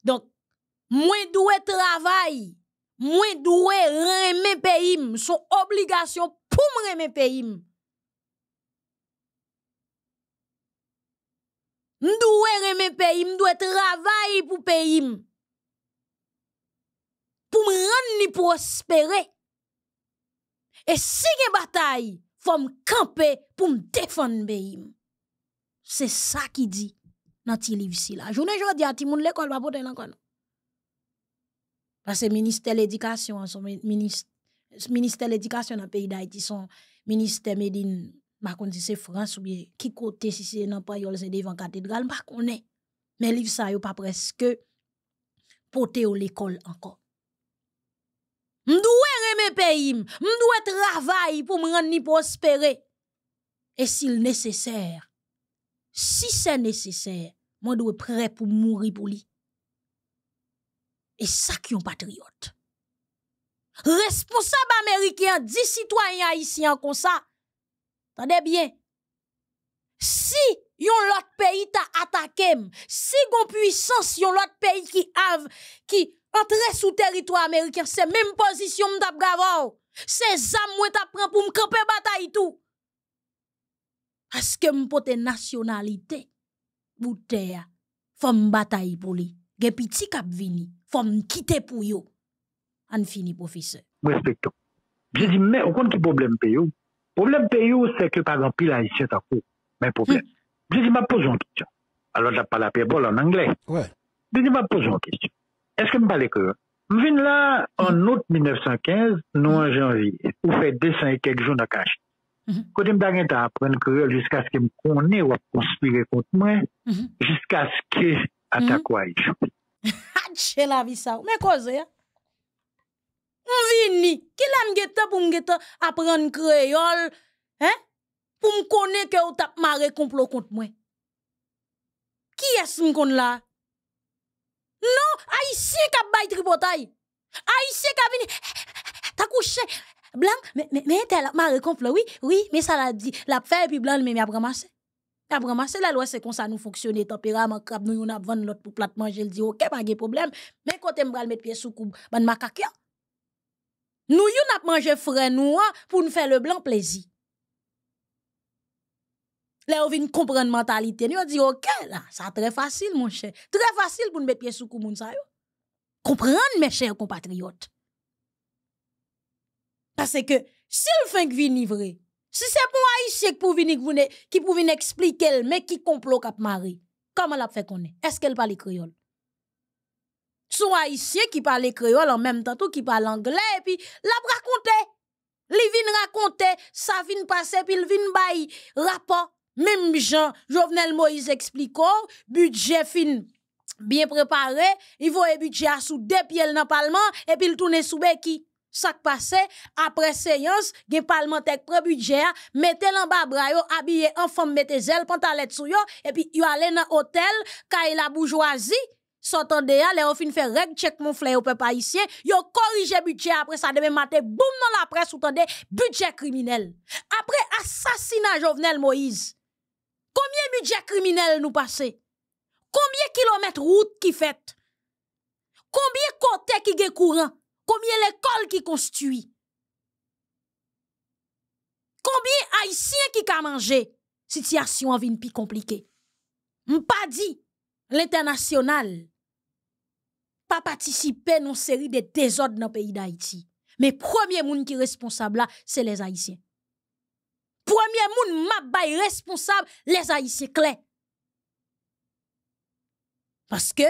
Donc, moins doué travail, moins doué remet pays, son obligation pour me remet pays. M'doué remet pays, dois travailler pour pays. Pour me rendre prospérer. Et si une bataille, faut me camper pour me défendre C'est ça qui dit dans ce livre si là. Journée jodi a tout monde l'école pas porter encore. Parce que ministère l'éducation le ministère de l'éducation dans pays d'Haïti son ministère Medine m'a bah, c'est France ou bien qui côté si c'est dans pas c'est devant cathédrale m'a bah, connait. Mais livre ça yo pas presque porter l'école encore. M'doué le pays, m'doué travail pour me rendre prospérer. Et s'il nécessaire, si c'est nécessaire, moi dois prêt pour mourir pour lui. Et ça qui est un patriote. Responsable américain, 10 citoyens haïtiens comme ça. Tendez bien. Si yon l'autre pays t'a attaqué, si gon puissance yon l'autre pays qui ave qui très sous territoire américain, c'est même position m'tap C'est ça mwen tap pour pou m'kampe bataille tout. Parce que m'pote nationalité, bouteille, faut bataille pour lui. Gè piti kap vini, faut m'quitter pour yo. An fini, professeur. respecto. J'ai dit mais, on compte qui problème pays, Problème pays c'est que par exemple, il a ici à Mais problème. faire. Hmm. Je dis, ma pose une question. Alors, j'ai pas la Pierre en anglais. Ouais. Je dis, ma pose une question. Eske m pale kreol? M vin la an out 1915, nou an janvi, ou fey desan e kek joun akache. Mhm. Kote m bagen ta apren kreol jiska aske m kone wap konspire kont mwen, mhm. jiska aske ata kwa mhm. ich. <laughs> Ah, Hadje la visar, men koze ya? M vin ni, ki la m geta pou m geta apren kreol, pou m kone kreol tap ma rekomplo kont mwen? Ki yas m konde la? Non, haïtien qui bail tripotay. Haïtien qui vini t'as couché blanc mais mais mais t'as ma oui, oui, mais ça l'a dit, l'a fait puis blanc mais m'a ramassé. M'a ramassé la loi c'est comme ça nous fonctionner tempérament crap nous on a vendre l'autre pour plat manger, il dit OK, pas de problème, mais quand me mettre pied sous ben ban kakia. Nous on a mangé frais nous pour nous faire le blanc plaisir. Là, on vient comprendre mentalité. on dit, OK, là, ça très facile, mon cher. Très facile pour nous mettre pied sous cou, moun sa Comprendre, mes chers compatriotes. Parce que, si le fin vient si c'est pour Haïtien qui pour expliquer, mais qui complot cap mari, comment a fait qu'on est? Est-ce qu'elle parle créole? Son Haïtien qui parle créole en même temps, tout qui parle anglais, et puis, l'a raconté. Li vin raconter, ça vient passer, puis il vient bail rapport même Jean, Jovenel Moïse explique, budget fin bien préparé, il voit budget sous deux pieds dans le Parlement, et puis il tourne sous qui Ça qui passe, après séance, gen parlementaire pre budget, mettent l'en bas brayo, habillé en femme, mettez les pantalette sou yo, et puis yo allez dans hôtel, kay la bourgeoisie, s'entendait ya, les fin fait règle, check mon fleur au peuple haïtien, yo corrige budget après ça, demain matin, boum dans la presse, tande budget criminel. Après assassinat Jovenel Moïse, Combien de budget criminels nous passent Combien de kilomètres route qui fait? Combien de côté qui est courant? Combien l'école qui construit? Combien haïtiens qui ka mangé? Situation en une plus compliquée. pas dit l'international pas à une série de désordres dans le pays d'Haïti. Mais premier monde qui responsable c'est les haïtiens. Premye moun mabay responsab, lesa yi se klen. Paske,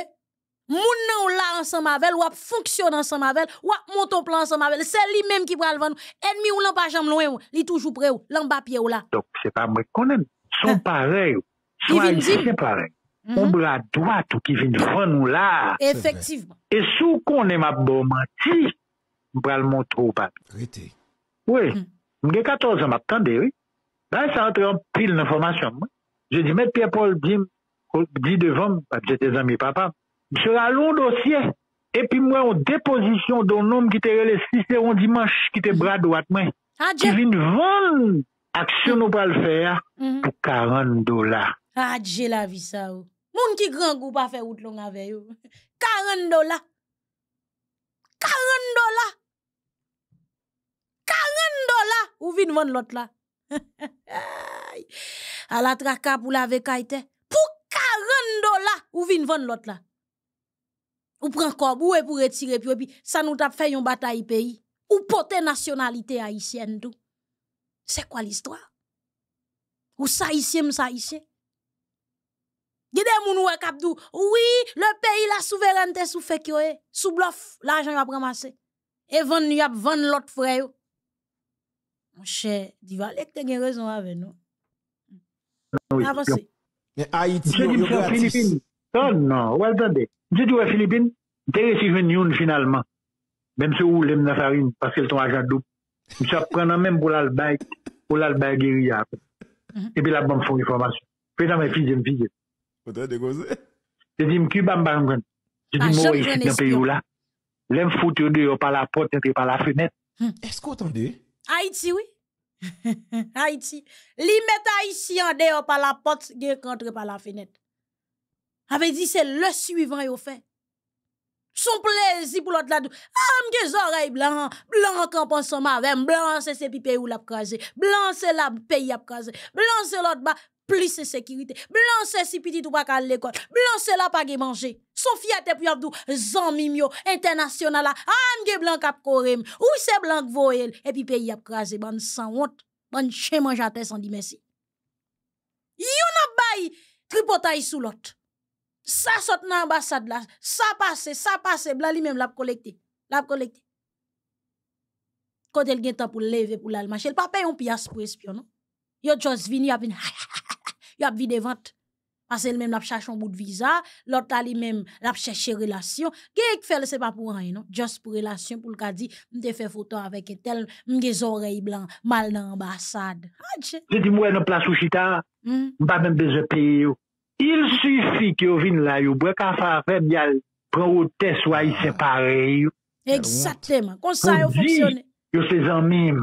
moun nan ou la ansan mavel, wap fonksyon ansan mavel, wap monton plan ansan mavel, se li menm ki pral van nou. Enmi ou nan pa jam louen ou, li toujou pre ou, lan bapye ou la. Dok, se pa mwen konen, son pare ou, son a yi se se pare. Moun mou la dwat ou ki vin van nou la. Efektivman. E sou konen mabou manti, mou pral monton pan. Rite. We, mwen de 14 an mab kande, we, la sa rentre an pil nan formasyon mwen. Je di, mette Père Paul, di devan, pa pje te zan mi papa, mi se raloun dosye, epi mwen ou depozisyon don nom ki te relestise, se roun dimanche ki te bradouat mwen. Adje. Ki vin voun, aksyon ou pa l fè ya, pou 40 dola. Adje la vi sa ou. Moun ki gran goupa fe ou tlon avè yo. 40 dola. 40 dola. 40 dola. Ou vin voun lot la? A la traka pou la vekayte Pou 40 do la Ou vin von lot la Ou pren kob ou e pou retire e San ou tap fe yon bata yi peyi Ou pote nasyonalite aisyen do Se kwa l'istwa Ou saisyen msaisyen Gede moun ou e kap do Ou wii le peyi la souverante sou fe kyo e Sou blof la jan yon ap remase E von yon ap von lot freyo Mwen chè, di valèk te gen rezon avè nou. Mwen ah avansè. Mwen a iti yo, yo kwa atis. Ton nan, wè alpande. Mwen se di wè Filipine, te resivènyoun finalman. Mwen se ou lèm nan farin, paske lè ton ajadou. Mwen se ap prenan menm pou lalbay, pou lalbay geria. Epe la ban foun informasyon. Fè nan mwen fizèm fizèm. Fote dekose. Te di mkibamban mwen. Te di mwen wè ikit nan pe yon la. Lèm fout yon deyo pa la pot, yon te pa la fenèt. Esko otande? Haïti, oui. <laughs> Haïti. Li met Haïti en dehors par la porte, ils rentre par la fenêtre. Avez-vous dit, c'est le suivant, yon fait. Son plaisir pour l'autre là Ah, m'ge oreilles blanc, blanc quand pense ma avec, blanc c'est se pipe ou la Blanc c'est la pays a Blanc c'est l'autre bas, plus sécurité. Blanc si petit ou pas à l'école. Blanc là pas manger. Son fierté pour abdou zanmimio international là. Ah blanc cap korem. Ou c'est blanc voyel et puis pays a crasé ban sans honte. Ban chien mange à sans dire merci. Yon a bay tripotay sous l'autre. Ça saute dans ambassade là, ça passe, ça passe, blanc lui-même l'a collecté. L'a collecté. Quand elle temps pour lever pour l'almacher, elle pas paye un pièce pour espion non. Yo just vini a vini. <laughs> yo ap vide vant. Pase el men ap chache an bout viza, lot a li men ap chache relasyon. Ge ek fele se pa pou anye, non? Just pou relasyon, pou lka di, mde fe foto avèk etel, mge zorey blan, mal nan ambasad. Jè di mwen an plas ou chita, mba hmm? men bezepè yo. Il suffi ki yo vin la yo, brek an fa apè bial prou te swa y ah. separe yo. Eksatèman, kon sa yo fonksyonè. Yo se zan mèm,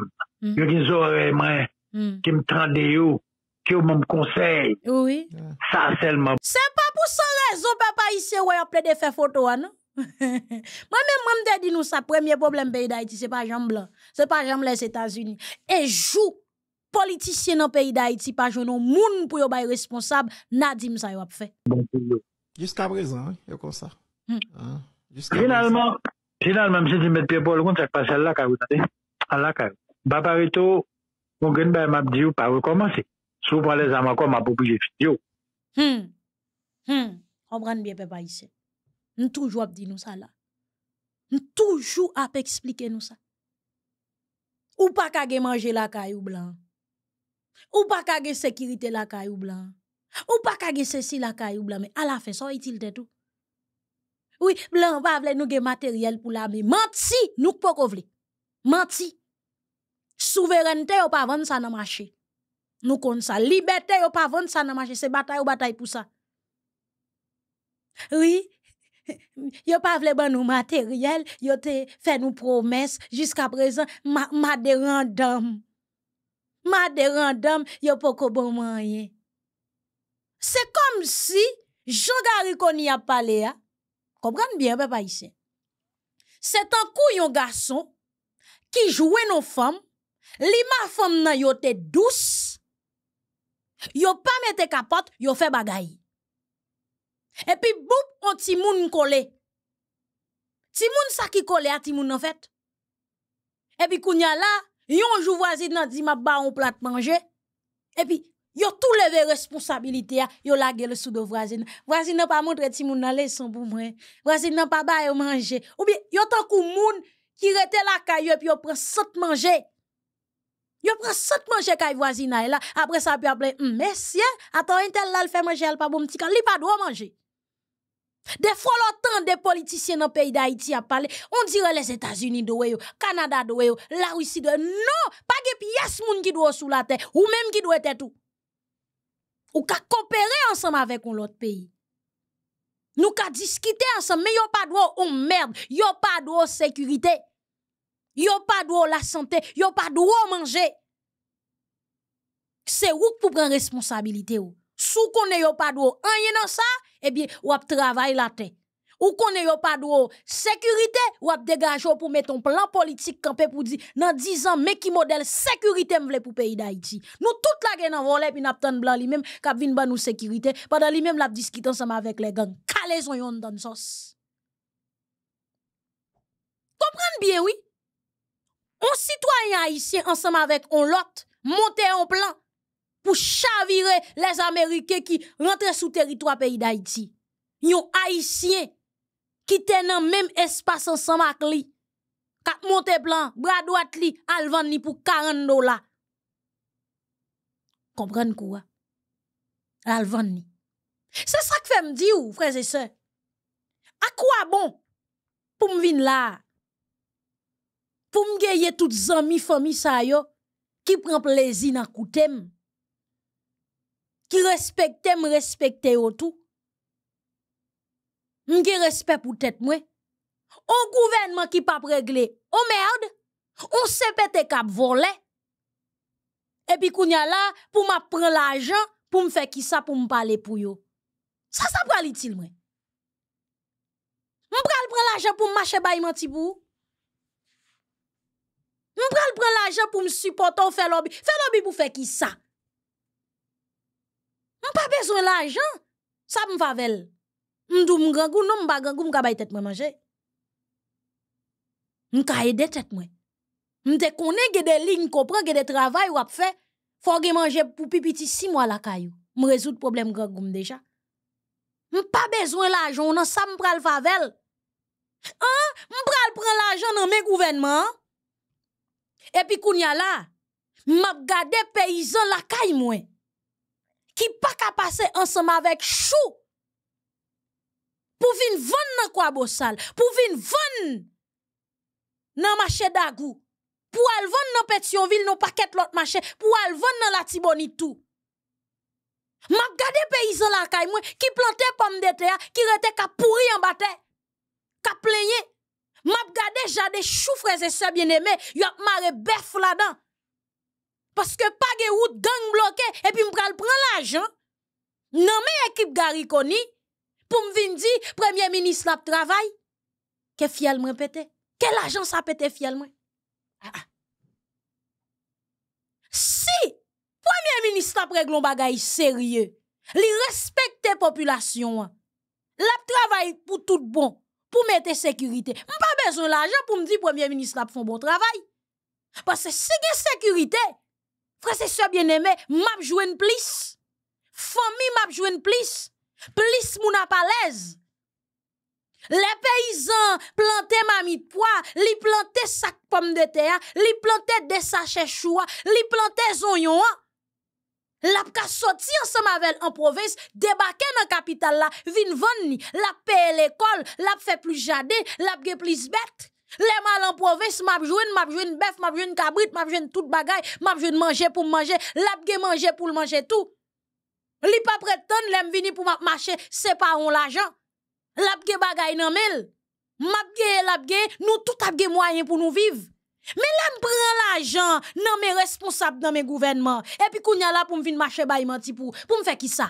hmm. yo gen zorey mwen, hmm. kem trande yo, Qui que mon conseil. Oui. Ça seulement. C'est pas pour son raison, papa, ici, ouais, on de faire photo, hein, non? <laughs> Moi-même, moi, me dis, nous, ça, premier problème, pays d'Haïti, c'est pas Jean Blanc. C'est pas Jean les États-Unis. Et joue, politicien dans le pays d'Haïti, pas Jean responsable. moun ne y'a pas responsable, Nadim, ça, a fait. Jusqu'à présent, hein, comme ça. Finalement, je finalement, je dis, mais pied pour le monde, ça pas celle-là, car vous À la carte. Baparito, mon grand m'a dit, ou pas recommencer. Sou pa le zama kwa m apopile fityo. Hmm, hmm, obran biye pe pa yise. N toujou ap di nou sa la. N toujou ap eksplike nou sa. Ou pa kage manje la kayou blan. Ou pa kage sekirite la kayou blan. Ou pa kage sesi la kayou blan. Me ala fe, son itil te tou. Ou, blan, pa vle nou ge materyel pou la. Me manti, nou kpo kovle. Manti. Souverenite yo pa vende sa nan machi. Nous comptons ça. Liberté, yo pas vendre ça dans marché. C'est bataille ou bataille pour ça. Oui. <laughs> Yo pas vle ban nous matériel. Yo te fait nos promesses. Jusqu'à présent, ma, ma de Ma de random, yo pas bon moyen. C'est comme si Jean-Gary Koni a parlé. Hein? Comprenez bien, papa ici. C'est un coup yon garçon qui jouait nos femmes. Li ma femme nan yo douce. Yo pa mette capote yo fait bagay. et puis boum, on ti moun kole. Ti moun sa ki kole a ti moun an fait. Et puis kounya la, yon jou voisin nan di ma ba on plat manje. Et puis, yo tout leve responsabilité a, yo lage le sou do vwazine. Vwazine pa montre ti moun nan leson pou mwen. Vwazine nan pa ba yo manje. Ou bien yo tan kou moun ki rete la kayo pi yo pren sot manje. Yo prend sot manger kay voisina là après ça puis appeler hum, monsieur hein. attends tel là fait manger elle pas bon petit li pas droit manger Des fois l'autant des politiciens dans pays d'Haïti a parlé on dirait les États-Unis le Canada la Russie non pas de pièces moun qui doit sous la terre ou même qui doit être tout ou ka coopérer ensemble avec l'autre pays nous ka discuter ensemble mais yo pas droit on merde a pas droit sécurité Yo pas droit la santé, yo pas droit manger. C'est vous pour prendre responsabilité ou. Sou konne yo pas droit en ça, eh bien ou ap travail la tête. Ou konne yo pas droit sécurité ou ap dégage pour mettre un plan politique campé pour dire dans 10 ans mais qui modèle sécurité m'vle pour pays d'Haïti. Nous toute la gen dans volet puis n'a blanc lui même k'ap vinn ban nous sécurité pendant lui même l'a discuter ensemble avec les gangs. Calez yon dans sos. Comprendre bien oui on citoyen haïtien ensemble avec on lot monter un plan pour chavirer les Américains qui rentrent sous territoire pays d'Haïti. Yon haïtien qui dans même espace ensemble avec lui. Kap monte plan, bras droit pour 40 dollars. Comprenez quoi? Alvan C'est ça que fait me dire, frères et sœurs. À quoi bon pour me venir là? Pour m tout zami familles sa yo, ki pren plaisir nan koutem, Qui respecte me respecte tout. tou, m pour respect pou Au gouvernement qui gouvernement ki pa pregle, merde, on sepete kap vole, e puis kounya la pour m'ap là, pour pour pou m fe ki sa pou m pour pou yo. ça ça pral itil moi? on pral pren l'argent pour pou m pour Mwen pral pren l'ajen pou msupoton fè lòbi. Fè lòbi pou fè ki sa? Mwen pa bezwen l'ajen. Sa mwen favel. Mwen dou mwen grangou, nou mwen bagangou mwen kabay tèt mwen manje. Mwen kaye dè tèt mwen. Mwen te konen gèdè lign, kòpren gèdè travay wap fè. Fò gè manje pou pipiti si mwa lakayou. Mwen rezout probleme grangou mwen deja. Mwen pa bezwen l'ajen ou nan sa mwen pral favel. Mwen pral pren l'ajen nan mwen gouvenman an. Et puis a là, m'a gardé paysan la caille moi. Qui pas ka passer ensemble avec chou. Pour venir vendre dans quoi bossal, pour venir vendre dans marché d'agou. Pour aller vendre dans Petionville, non pas l'autre marché, pour aller vendre dans la Tiboni tout. M'a gardé paysan la caille moi qui plantait pomme de terre, qui était pourris pourri en bataille. Ka plaigner M ap gade jade chou freze se bieneme, yo ap mare berf la dan. Paske pa ge ou deng bloke, epi m pral pran la jan. Nan me ekip gari koni, pou m vin di, premier minist la ap travay, ke fiel mwen pete? Ke l ajan sa pete fiel mwen? Ah, ah. Si premier minist la preglon bagay serye, li respekte populasyon, la travay pou tout bon, pour mettre sécurité. Je pas besoin l'argent pour me dire que le Premier ministre a fait un bon travail. Parce que si vous sécurité, frère, c'est ça bien aimé, je joue une plus. Famille, je joue une plus. Plus, je n'ai pas l'aise. Les paysans plantaient mamie de poids, les plantaient de pommes de terre, ils plantaient des sachets choua, les plantaient oignons. La ka sorti ensemble en province, province, debake dans capitale la, vin van la l'école, l'école la plus plus plis jade, plus bête, les bet. Le mal en province m'a jwen, m'a jwen bef, m'a jwen kabrit, m'a jwen tout bagay, m'a jwen manje pour manje, la ge manje pou manger tout. Li pa prétendre l'aime vini pour marcher, c'est pas on l'argent. la ge bagay nan mel. m'a ge, la nous tout a moyen pour nous vivre. Men lan pran la jan nan men responsab nan men gouvenman, epi kou nyala pou m vin mache bayman tipou, pou m fe ki sa?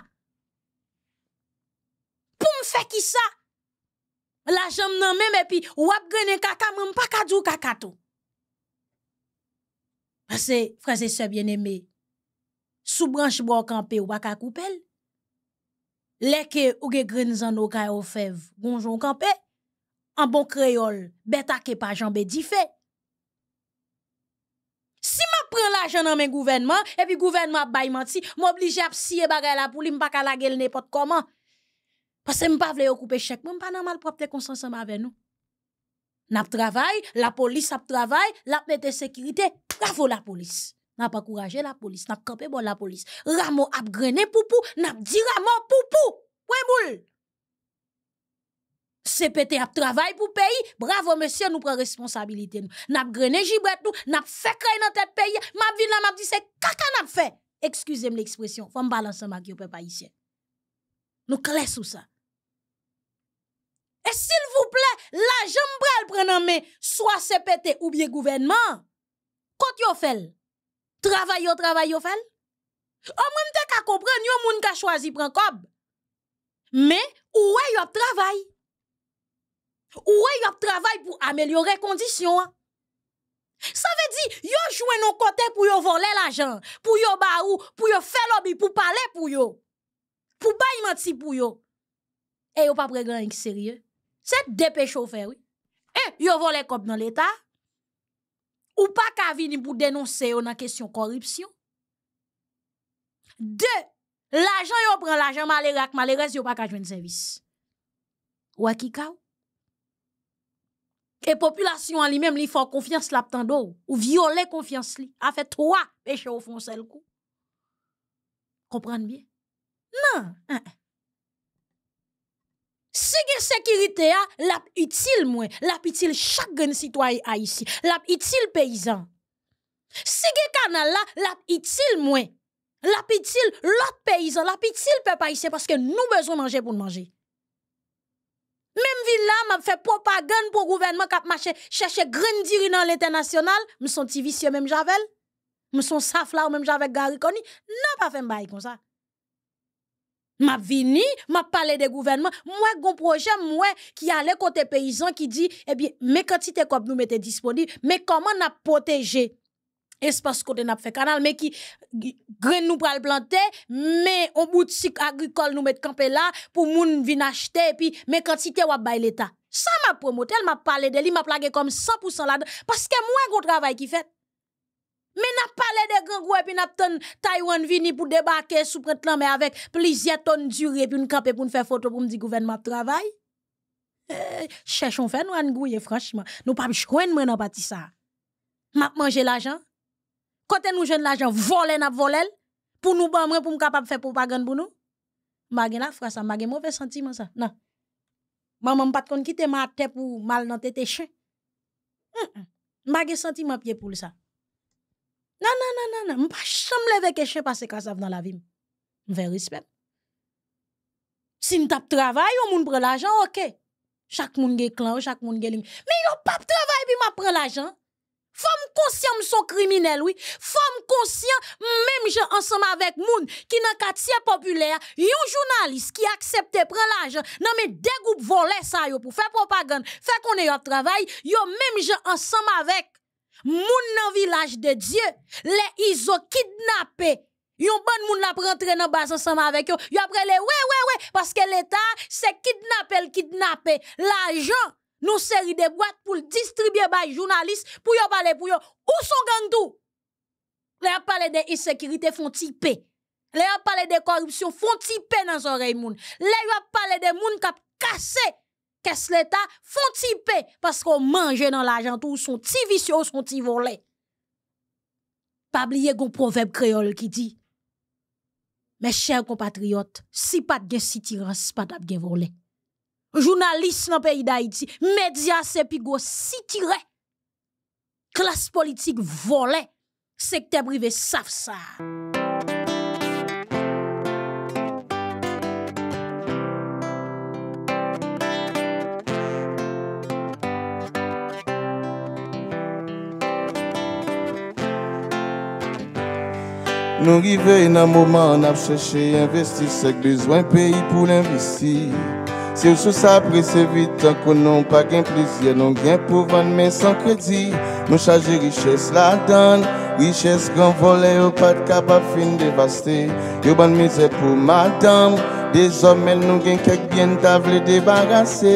Pou m fe ki sa? La jan nan men, epi wap grenen kaka, mwen pakadou kakato. Pase, frase se bien eme, sou branche bon kanpe wakakoupel, leke ouge gren zan nou kaya oufev, gonjon kanpe, an bon kreyol, betake pa janbe dife, Si ma pren l'ajan nan men gouvenman, epi gouvenman ap bayman ti, m'oblije ap siye bagay la pouli, m'bakal agel nepot koman. Pasè m'pavle yo koupe chèk, m'panan malprop te konsensan ma ven nou. Nap travay, la polis ap travay, lap nete sekirite, rafo la polis. Nap akouraje la polis, nap kope bon la polis. Ramo ap grene poupou, nap di ramo poupou. Wè moul! CPT a travail pour pays. Bravo, monsieur, nous prenons responsabilité. Nous avons grené gibret, nous avons fait créer dans tête pays. Ma ville, m'a dit, c'est caca n'a fait. Excusez-moi l'expression. Faut me balancer ma gueule, peuple Nous clés sous ça. Et s'il vous plaît, la jambe prend en main, soit CPT ou bien gouvernement. Quand vous faites travail yon travail yon fait. Au moins, vous comprenez... comprendre, yon moun ka choisi cob. Mais, où est yon travail? Ou y a travail pour améliorer condition. Hein. Ça veut dire, yo jouen nos côté pour yo voler l'argent, pour yo baou, pour yo faire lobby, pour parler pour yo. Pour pas mentir. menti pour yo. Et yo pas grand-chose sérieux. C'est dépêche chauffeur, oui. Eh, yo volé comme dans l'État. Ou pas ka vini pour dénoncer yo dans question corruption. Deux, l'argent yo prend l'argent malérac, malérac, yo pas ka jouen service. Ou a qui et population en lui-même, il faut confiance l'abtando ou violer confiance lui. A fait trois péchés au fond seul coup. Comprendre bien? Non. Hein. hein. Si la sécurité a hein, la utile moi, la utile chaque citoyen haïtien, la utile paysan. Si le canal là, la utile moi, la utile l'autre paysan, la utile peuple haïtien parce que nous besoin manger pour manger. Même là, m'a fait propagande pour gouvernement qui marché chercher grandir dans l'international, me sont vicieux même Javel. Me sont saf là même Javel Gary Conny, Non pas fait bail comme ça. M'a vini, m'a parlé de gouvernement. moi gon projet moi qui allait côté paysan qui dit eh bien mes quantités comme nous mettez disponibles, mais comment nous protégé espace côté n'a fait canal mais qui grain nous pral planter mais on boutique agricole nous mettre camper là pour moun vin acheter et puis mais quantité ou bail l'état ça m'a promoté elle m'a parlé de lui m'a plagué comme 100% là parce que moins gros travail qui fait mais n'a parlé de grand groupe et puis n'a ton Taïwan vini pour débarquer sous printemps, mais avec plusieurs tonnes durée puis nous camper pour nous faire photo pour me dire gouvernement travail eh, cherchons faire nous en gouye franchement nous pas joindre moi dans partie ça m'a manger l'argent Kote nou jen l'ajan, vole nap volel, pou nou ban mwen pou m kapap fe pou bagan pou nou. M bagen la, fra sa, m bagen mouve sentimen sa, nan. M man pat kon ki te matep ou mal nan te te chen. M bagen sentimen piye pou lisa. Nan nan nan nan nan, m pa chanm leve ke chen pase kwa sa v nan la vi m. M ven rispep. Si m tap travay, yo moun pre l'ajan, ok. Chak moun gen klan, chak moun gen lini. Mi yo pap travay bi ma pre l'ajan. Femme conscient sont criminel, oui. Femme conscient, même gens ensemble avec moun qui nan quartier populaire, yon journaliste qui accepte prendre l'argent, nan mais des groupes volés ça yo pour faire propagande, faire qu'on ait au travail, yo même gens ensemble avec moun nan village de Dieu, les ont kidnappé. Yon bon moun la prentre nan bas ensemble avec yo, yo après le, ouais, ouais, ouais, parce que l'État, c'est kidnappé, kidnappé, l'argent nous série de boîtes pour distribuer par journalistes, pour yon parler pour yon. Où sont gang tout? Les parler de insécurité font type. Les parler de corruption font type dans oreilles moun. Les parler de moun kap cassé qu'est-ce l'État font type parce qu'on mange dans l'argent tout sont ti vicieux, son petit volet. Pas oublier gon proverbe créole qui dit Mes chers compatriotes, si pas de gueux si tirance, pas de volé. » Jounalist nan peyi da iti Medya se pi go sitire Klas politik vole Sektèp rive saf sa Nou rive nan mouman ap chèche investi Sèk bezwen peyi pou l'investi Se ou sou sa apre se vitan konon pa gen plizye Non gen pou van men san kredi Non chaje riches la dan Riches gran volen ou pat ka pa fin devaste Yo ban mize pou madame De zomen non gen kek gen ta vle debarase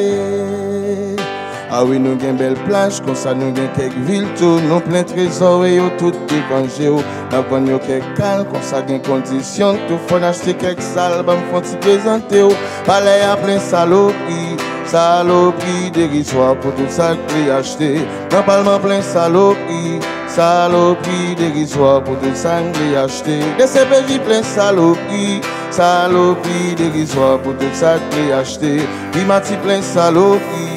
Ah oui, nous une belle plage, comme ça nous gain quelques villes, tout, nous plein trésor, et yo, tout dépangé, Nous n'a pas n'y quelques calmes, comme ça gain condition, tout, faut acheter quelques sales, Nous m'font t'y présenter, palais à plein saloperie, saloperie dérisoire, pour tout ça que j'ai acheté, n'a pas le plein saloperie, saloperie dérisoire, pour tout ça que j'ai acheté, des CPJ plein saloperie, saloperie dérisoire, pour tout ça que j'ai acheté, il m'a dit plein saloperie,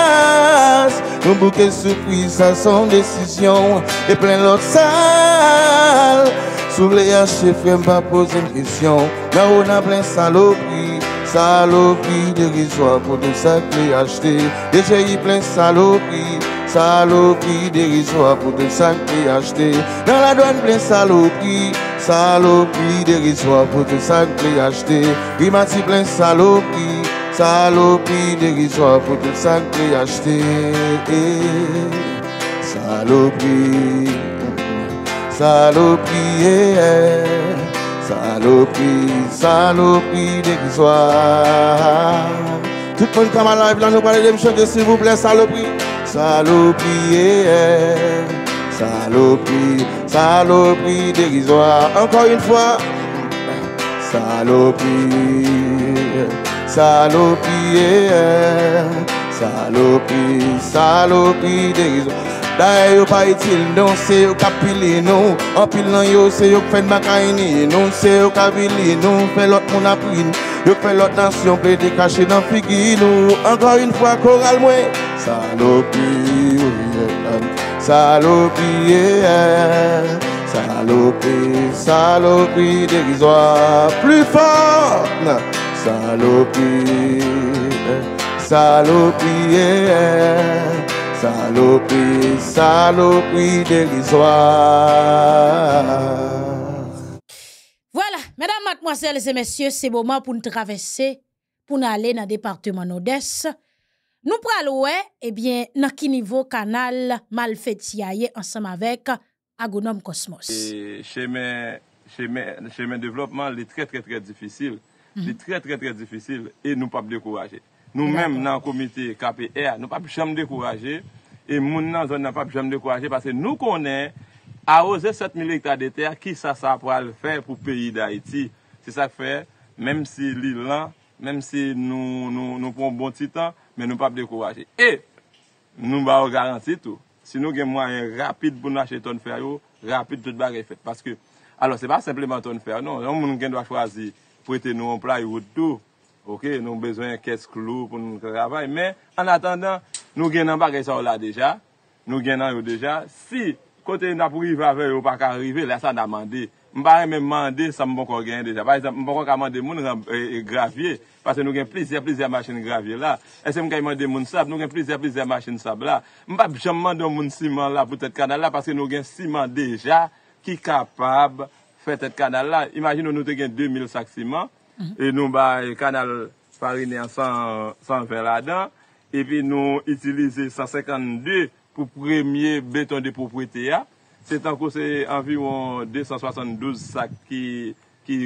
Un bouquet surprise à son décision Et plein l'autre sale Sous les haches, frère, pas poser une question Là on a plein saloperie Saloperie dérisoire pour tout ça que acheté Déjà y plein saloperie Saloperie dérisoire pour tout ça que acheté Dans la douane plein saloperie Saloperie dérisoire pour tout ça que acheté dit plein saloperie Salopie derizwa pour tout que j'ai Salopie, eh, eh. salopie, salopie, salopie Salopie déguisoire Tout moun à la nous nou de me chanter s'il vous plaît, salopie, salopie, eh, salopie Salopie derizwa Encore une fois salopie. Salopi, salopie, eh, salopi, salopi dérision. D'ailleurs, pas ici, non, c'est au capilé, non. En pilant, yo, c'est au fait de macaïni, non, c'est au capilé, non, fait l'autre mon appui. Yo fait l'autre nation, plaidé caché dans figuino. Encore une fois, choral, moué. Eh, eh, salopi, salopi, salopie, salopi, salopi dérisoire. Plus fort, non. Salopi, salopi, salopi, salopi dérisoire. Voilà, mesdames, mademoiselles et messieurs, c'est le moment pour nous traverser, pour nous aller dans le département d'Odesse. Nous prenons eh bien, dans quel niveau canal ensemble avec Agonome Cosmos. Et chemin, chemin, développement, est très, très, très difficile. Di tre tre tre difisil E nou pap dekouraje Nou menm nan komite KPR Nou pap chanm dekouraje E moun nan zon nan pap chanm dekouraje Pase nou konen Arose 7000 hektare de ter Ki sa sa pral fè pou peyi d'Haïti Se sa fè Mem si li lan Mem si nou nou nou nou Pon bon ti tan Men nou pap dekouraje E Nou ba ou garanti tou Si nou gen mwen rapide pou nou achè ton fè yo Rapide tout ba re fèt Pase ke Alo se pa simplement ton fè yo Non, moun gen dwa chwazi pou ete nou onpla yowou tou. Ok, nou bezwen kes klou pou nou kravay. Men, an atandan, nou gen nan bak yowou la deja. Nou gen nan yowou deja. Si, kote yon apou yon vavè yowou bak arive, la sa nan mandi. Mba reme mandi, sa mbon kon gen deja. Par exemple, mbon kon ka mandi moun e, e, gravye. Pase nou gen plis, yon plis yon machin gravye la. E se mbon kay mandi moun sab, nou gen plis, yon plis yon machin sab la. Mba jom mandi yon moun siman la, pwetet kanda la, pase nou gen siman deja, ki kapab... Fè tèt kanal la. Imagin nou nou te gen 2000 sak siman. E nou ba kanal farine an 100 ver la dan. E pi nou itilize 152 pou premye beton de popwite ya. Se tanko se anviron 272 sak ki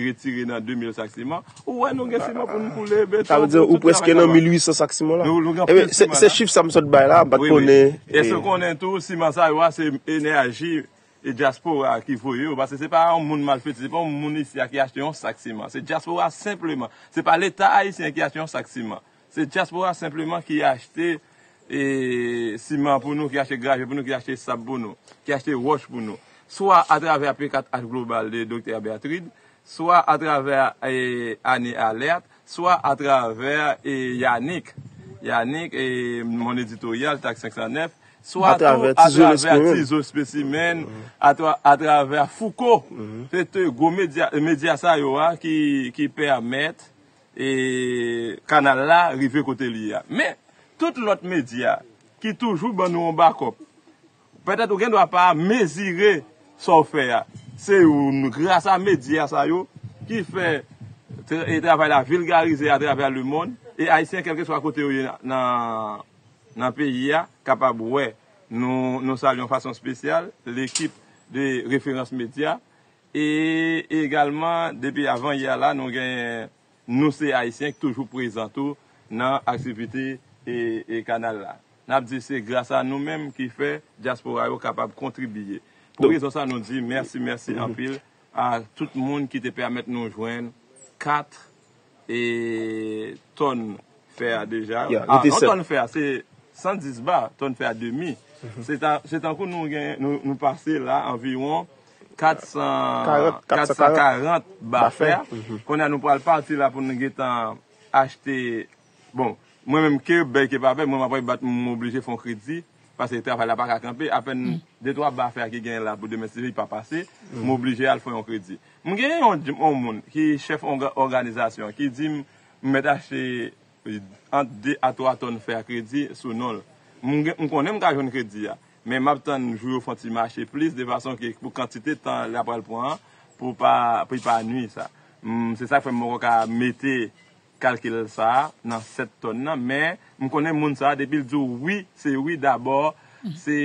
retire nan 2000 sak siman. Ou an nou gen siman pou nou poule beton. Ta mè diyo ou pweske nan 1800 sak siman la. E wè se chif sa msot bay la. E se konen tou siman sa ywa se enerji. e Jaspora ki voye ou, basen se pa an moun mal fete, se pa an moun isya ki achte yon sak siman, se Jaspora simpleman, se pa l'Etat ayisyen ki achte yon sak siman, se Jaspora simpleman ki achte siman pou nou, ki achte graje pou nou, ki achte sab pou nou, ki achte wosh pou nou, swa atraver P4H Global de Dr. Beatrice, swa atraver e, Annie Alert, swa atraver e, Yannick, Yannick, e, mon editorial Tak 509, Swa tou a traverti zo spesimen, a traverti fouko, fete go medya sa yo ki permet kanal la rive kote li ya. Me, tout lot medya ki toujou ban nou an bakop, petet ou gen dwa pa mezire sou fe ya. Se yon grasa medya sa yo ki fe, e travay la vilgarize a travay le mon, e aisyen kemke swa kote yo yon nan... nan pe ya, kapab wè, nou salyon fasyon spesyal, l'ekip de referans medya, e egalman, depi avan ya la, nou gen nou se haisyen ki toujou prezantou nan aksepiti e, e kanal la. N ap di se, grasa nou menm ki fe, Diaspora yo kapab kontribiye. Pou rezon sa nou di, mersi, mersi, mhm. anpil, an tout moun ki te permette nou jwen, kat e ton fer deja. Ah, non ton fer, se... 110 bar, ton fè mhm. a demi, se tan kou nou gè, nou pase la, environ 440 bar fè, konè an nou pral parti la pou nou gè tan achete, bon, mwen mèm kè, bè kè pa fè, mwen mèm apoy bat mou m'oblije fon kredi, fase trafè la pa kakampè, apèn 2-3 bar fè ki gè la pou domestifi pa pase, mou m'oblije al fon yon kredi. Mwen gè yon jim o moun, ki chef organizasyon, ki jim mèt achete, an de a 3 ton fè a kredi sou nol. M konen m ka joun kredi ya, men map tan jou yon fwanti mache plis, de fason ki pou kantite tan la pral pou an, pou pa pri pa nwi sa. Mm, se sa fè m mou ka mette kalkile sa nan 7 ton nan, men m konen moun sa depil djou wii, se wii dabor, se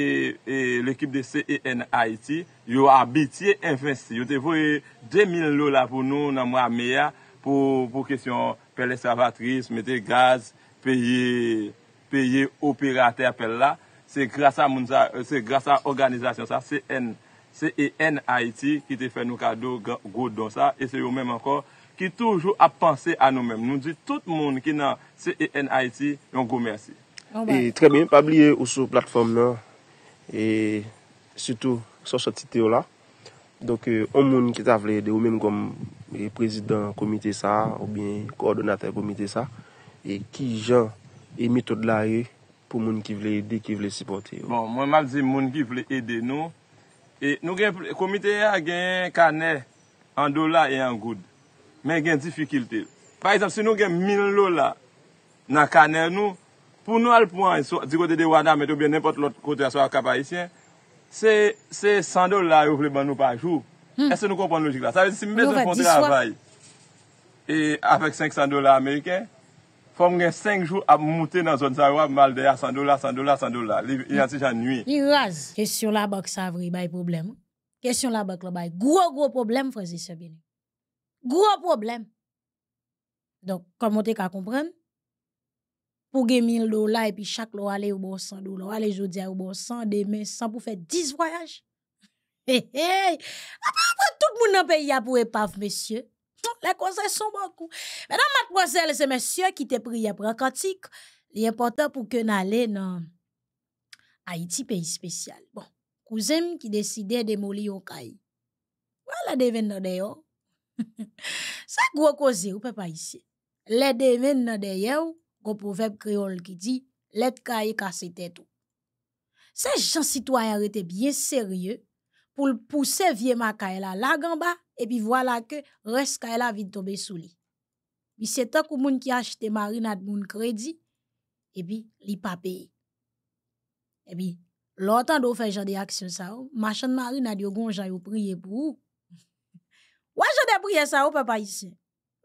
e, l ekip de CEN Haiti, yo a bitye investi, yo te vwe 2 mil lò la pou nou nan mwa meya, pou kesyon pel esavatris, metè gaz, peye operater pel la, se grasa moun sa, euh, se grasa organizasyon sa, CNIT e ki te fè nou kado go do sa, e se yo mèm ankon ki toujou ap panse an nou mèm. Nou di tout moun ki nan CNIT e yon go mersi. Bon, e tre mèm, pabliye ou sou platform nan, e sütou sosyatite yo la, donk yo euh, moun ki ta vle de yo mèm kom Prezident komite sa ou bien koordinater komite sa E ki jan e metode la e pou moun ki vle ede ki vle sipote yo Bon, moun mal zi moun ki vle ede nou E nou gen komite ya gen kane en dola e en goud Men gen difikilte Par exemple, se nou gen 1000 dola nan kane nou Pou nou alpouan di kote de wada metou Ben nepot lot kote a so akapa isyen Se 100 dola yo vle ban nou pa chou E se nou konpon logik la? Sa vezi si mbe zon fonte la avay E avek 500 dola Ameriken Fongen 5 jou ap mouten nan zon zawa Malde ya 100 dola, 100 dola, 100 dola Li yansi jan nwi Li raz Kesyon la bak sa avri bay problem Kesyon la bak la bay Gro, gro problem frezi se bin Gro problem Dok, konpon te ka kompren Pouge 1000 dola E pi chak lo ale oubo 100 dola Ale jodi a oubo 100, 200, 100 Pou fe 10 voyaj tout le monde dans le pays a pour épave, monsieur. Les conseils sont beaucoup. Mesdames, mademoiselles et messieurs qui te prient pour un cantique, l'important pour que n'allez dans Haïti, pays spécial. Bon, cousin qui décidait de démolir au caille. Voilà devine de d'ailleurs. Ça gros cause ou pas ici. Les devins dans derrière, gros proverbe créole qui dit, l'être caille casse tête. Ces gens citoyens étaient bien sérieux pour le pousser vieux Makaela là, en bas, et puis voilà que reste Kaï vite vide tomber sous lui. Mais c'est tant que moun qui achète marinade moun crédit, et puis li pas payé. Et puis, l'autant de faire genre des actions ça, oh? machin marinade yo gonja yo prier pour ou. <laughs> Ouais, je de prier ça ou oh, papa ici.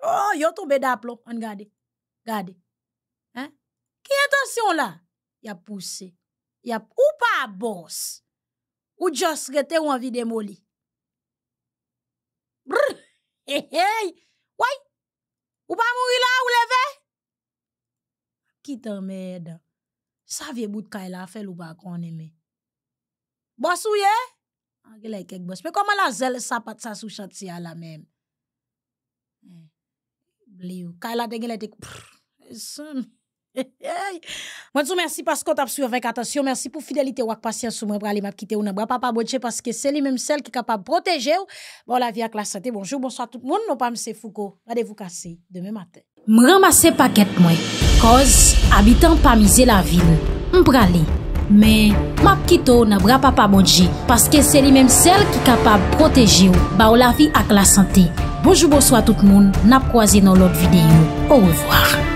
Oh, yo tombé d'aplomb, on gade. Gade. Hein? Qui attention là? Il a poussé. Il a ou pas boss. Ou djos gete ou anvi de moli? Brr! Ehey! Woy! Ou pa moun ilan ou leve? Kit an merda. Savye bout kaila e fel ou bakon ele. Bos ou ye? A gile kek bos. Me koman la zel sapat sa souchat si a la men? Eh, e. Bli ou. Kaila te gile te kprr. E sen. <laughs> Mwen sou mwensi paskont ap suye vek atasyon mwensi pou fidelite wak pasyen sou mwen brale map kite ou nan bra papa botje paske seli bon, non menm sel ki kapab proteje ou ba ou la vi ak la sante Mwen jou bonso a tout moun nou pa mse fuko ade vous kase deme mante Mwen mase paket mwen koz abitan pa mize la vil mprale Mwen mab kite ou nan bra papa botje paske seli menm sel ki kapab proteje ou ba ou la vi ak la sante Bonjou bonso a tout moun nan proazi nan lot videyo Ouwevoar